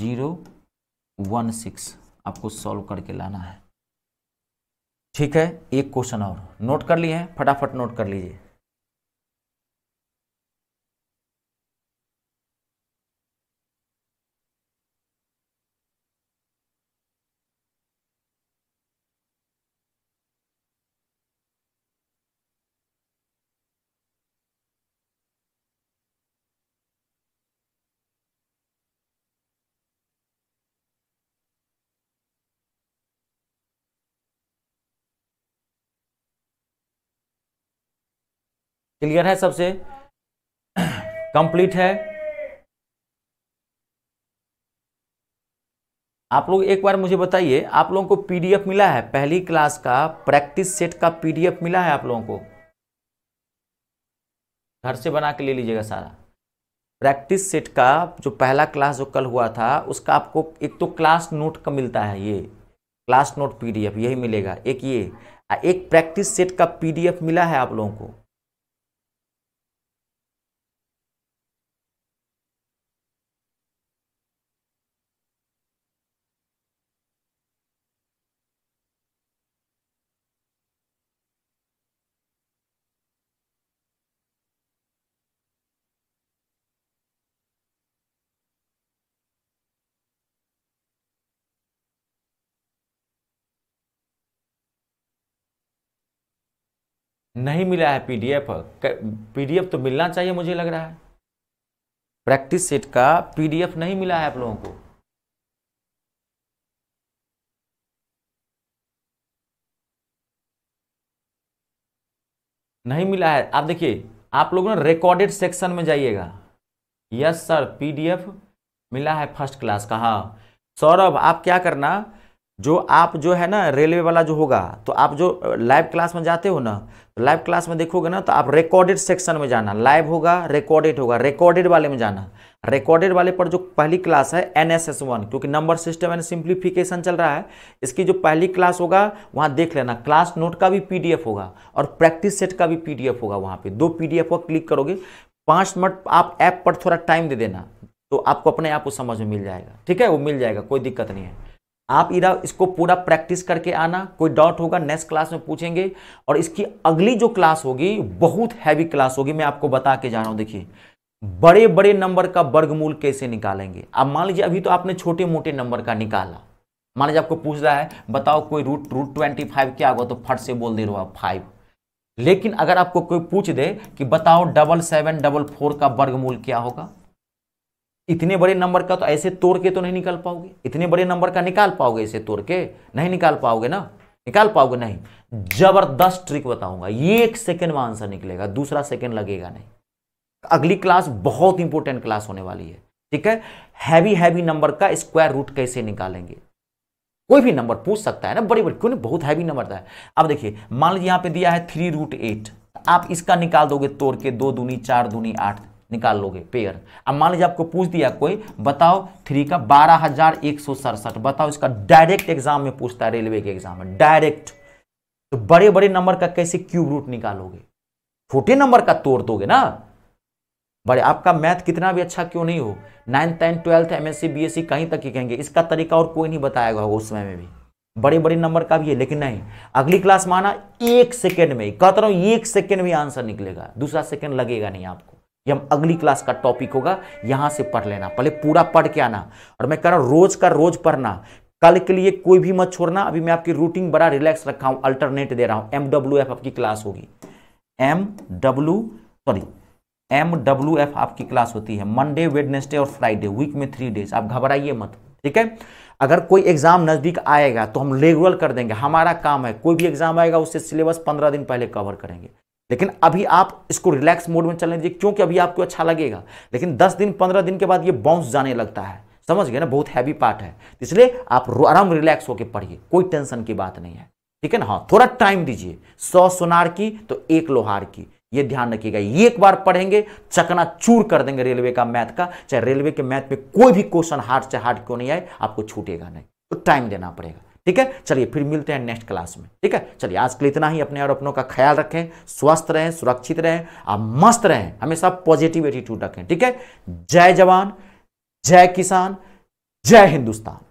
zero one six आपको solve करके लाना है ठीक है एक क्वेश्चन और नोट कर लिए हैं फटाफट नोट कर लीजिए क्लियर है सबसे कंप्लीट है आप लोग एक बार मुझे बताइए आप लोगों को पीडीएफ मिला है पहली क्लास का प्रैक्टिस सेट का पीडीएफ मिला है आप लोगों को घर से बना के ले लीजिएगा सारा प्रैक्टिस सेट का जो पहला क्लास जो कल हुआ था उसका आपको एक तो क्लास नोट का मिलता है ये क्लास नोट पीडीएफ यही मिलेगा एक ये एक प्रैक्टिस सेट का पीडीएफ मिला है आप लोगों को नहीं मिला है पीडीएफ पीडीएफ तो मिलना चाहिए मुझे लग रहा है प्रैक्टिस सेट का पीडीएफ नहीं मिला है आप लोगों को नहीं मिला है आप देखिए आप लोग ना रिकॉर्डेड सेक्शन में जाइएगा यस सर पीडीएफ मिला है फर्स्ट क्लास का हाँ सौरभ आप क्या करना जो आप जो है ना रेलवे वाला जो होगा तो आप जो लाइव क्लास में जाते हो ना तो लाइव क्लास में देखोगे ना तो आप रिकॉर्डेड सेक्शन में जाना लाइव होगा रिकॉर्डेड होगा रिकॉर्डेड वाले में जाना रिकॉर्डेड वाले पर जो पहली क्लास है एन एस एस वन क्योंकि नंबर सिस्टम एंड सिंप्लीफिकेशन चल रहा है इसकी जो पहली क्लास होगा वहाँ देख लेना क्लास नोट का भी पी डी एफ होगा और प्रैक्टिस सेट का भी पी डी एफ होगा वहाँ पर दो पी डी एफ क्लिक करोगे पाँच मिनट आप ऐप पर थोड़ा टाइम दे देना तो आपको अपने आप को समझ में मिल जाएगा ठीक है वो मिल जाएगा कोई दिक्कत नहीं है आप इरा इसको पूरा प्रैक्टिस करके आना कोई डाउट होगा नेक्स्ट क्लास में पूछेंगे और इसकी अगली जो क्लास होगी बहुत हैवी क्लास होगी मैं आपको बता के जा रहा हूं देखिए बड़े बड़े नंबर का वर्गमूल कैसे निकालेंगे आप मान लीजिए अभी तो आपने छोटे मोटे नंबर का निकाला मान लीजिए आपको पूछ रहा है बताओ कोई रूट रूट ट्वेंटी फाइव क्या होगा तो फट से बोल दे रहा आप फाइव लेकिन अगर आपको कोई पूछ दे कि बताओ डबल सेवन डबल फोर का वर्गमूल क्या होगा इतने बड़े नंबर का तो ऐसे तोड़ के तो नहीं निकाल पाओगे इतने बड़े नंबर का निकाल पाओगे ऐसे तोड़ के नहीं निकाल पाओगे ना निकाल पाओगे नहीं जबरदस्त ट्रिक बताऊंगा ये एक सेकेंड में आंसर निकलेगा दूसरा सेकेंड लगेगा नहीं अगली क्लास बहुत इंपॉर्टेंट क्लास होने वाली है ठीक है हैवी हैवी नंबर का स्क्वायर रूट कैसे निकालेंगे कोई भी नंबर पूछ सकता है ना बड़ी बड़ी क्यों नहीं बहुत हैवी नंबर था अब देखिए मान लीजिए यहां पे दिया है थ्री रूट एट आप इसका निकाल दोगे तोड़ के दो दूनी चार दूनी आठ निकाल लोगे पेयर अब मान लीजिए आपको पूछ दिया कोई बताओ थ्री का बारह हजार एक सौ सड़सठ बताओ इसका डायरेक्ट एग्जाम में पूछता है रेलवे के एग्जाम में डायरेक्ट तो बड़े बड़े नंबर का कैसे क्यूब रूट निकालोगे छोटे नंबर का तोड़ दोगे ना बड़े आपका मैथ कितना भी अच्छा क्यों नहीं हो ninth ten twelfth M S C कहीं तक ही कहेंगे इसका तरीका और कोई नहीं बताया होगा उस समय में भी बड़े बड़े नंबर का भी है लेकिन नहीं अगली क्लास माना एक सेकेंड में कहता तो रहा हूँ एक सेकेंड में आंसर निकलेगा दूसरा सेकेंड लगेगा नहीं आपको ये हम अगली क्लास का टॉपिक होगा यहाँ से पढ़ लेना पहले पूरा पढ़ के आना और मैं कह रहा हूँ रोज का रोज पढ़ना कल के लिए कोई भी मत छोड़ना अभी मैं आपकी रूटीन बड़ा रिलैक्स रखा हूँ अल्टरनेट दे रहा हूँ एम डब्ल्यू एफ आपकी क्लास होगी M W sorry M W F आपकी क्लास होती है मंडे वेडनेसडे और फ्राइडे वीक में थ्री डेज आप घबराइए मत ठीक है अगर कोई एग्जाम नज़दीक आएगा तो हम रेगुलर कर देंगे हमारा काम है कोई भी एग्जाम आएगा उससे सिलेबस पंद्रह दिन पहले कवर करेंगे लेकिन अभी आप इसको रिलैक्स मोड में चलने दीजिए क्योंकि अभी आपको अच्छा लगेगा लेकिन दस दिन पंद्रह दिन के बाद ये बाउंस जाने लगता है समझ गए ना बहुत हैवी पार्ट है इसलिए आप आराम रिलैक्स होकर पढ़िए कोई टेंशन की बात नहीं है ठीक है ना हाँ थोड़ा टाइम दीजिए सौ सोनार की तो एक लोहार की ये ध्यान रखिएगा ये एक बार पढ़ेंगे चकना चूर कर देंगे रेलवे का मैथ का चाहे रेलवे के मैथ में कोई भी क्वेश्चन हार्ड से हार्ड क्यों नहीं आए आपको छूटेगा नहीं तो टाइम देना पड़ेगा ठीक है चलिए फिर मिलते हैं नेक्स्ट क्लास में ठीक है चलिए आज के लिए इतना ही अपने और अपनों का ख्याल रखें स्वस्थ रहें सुरक्षित रहें और मस्त रहें हमेशा पॉजिटिव एटीट्यूड रखें ठीक है जय जवान जय किसान जय हिंदुस्तान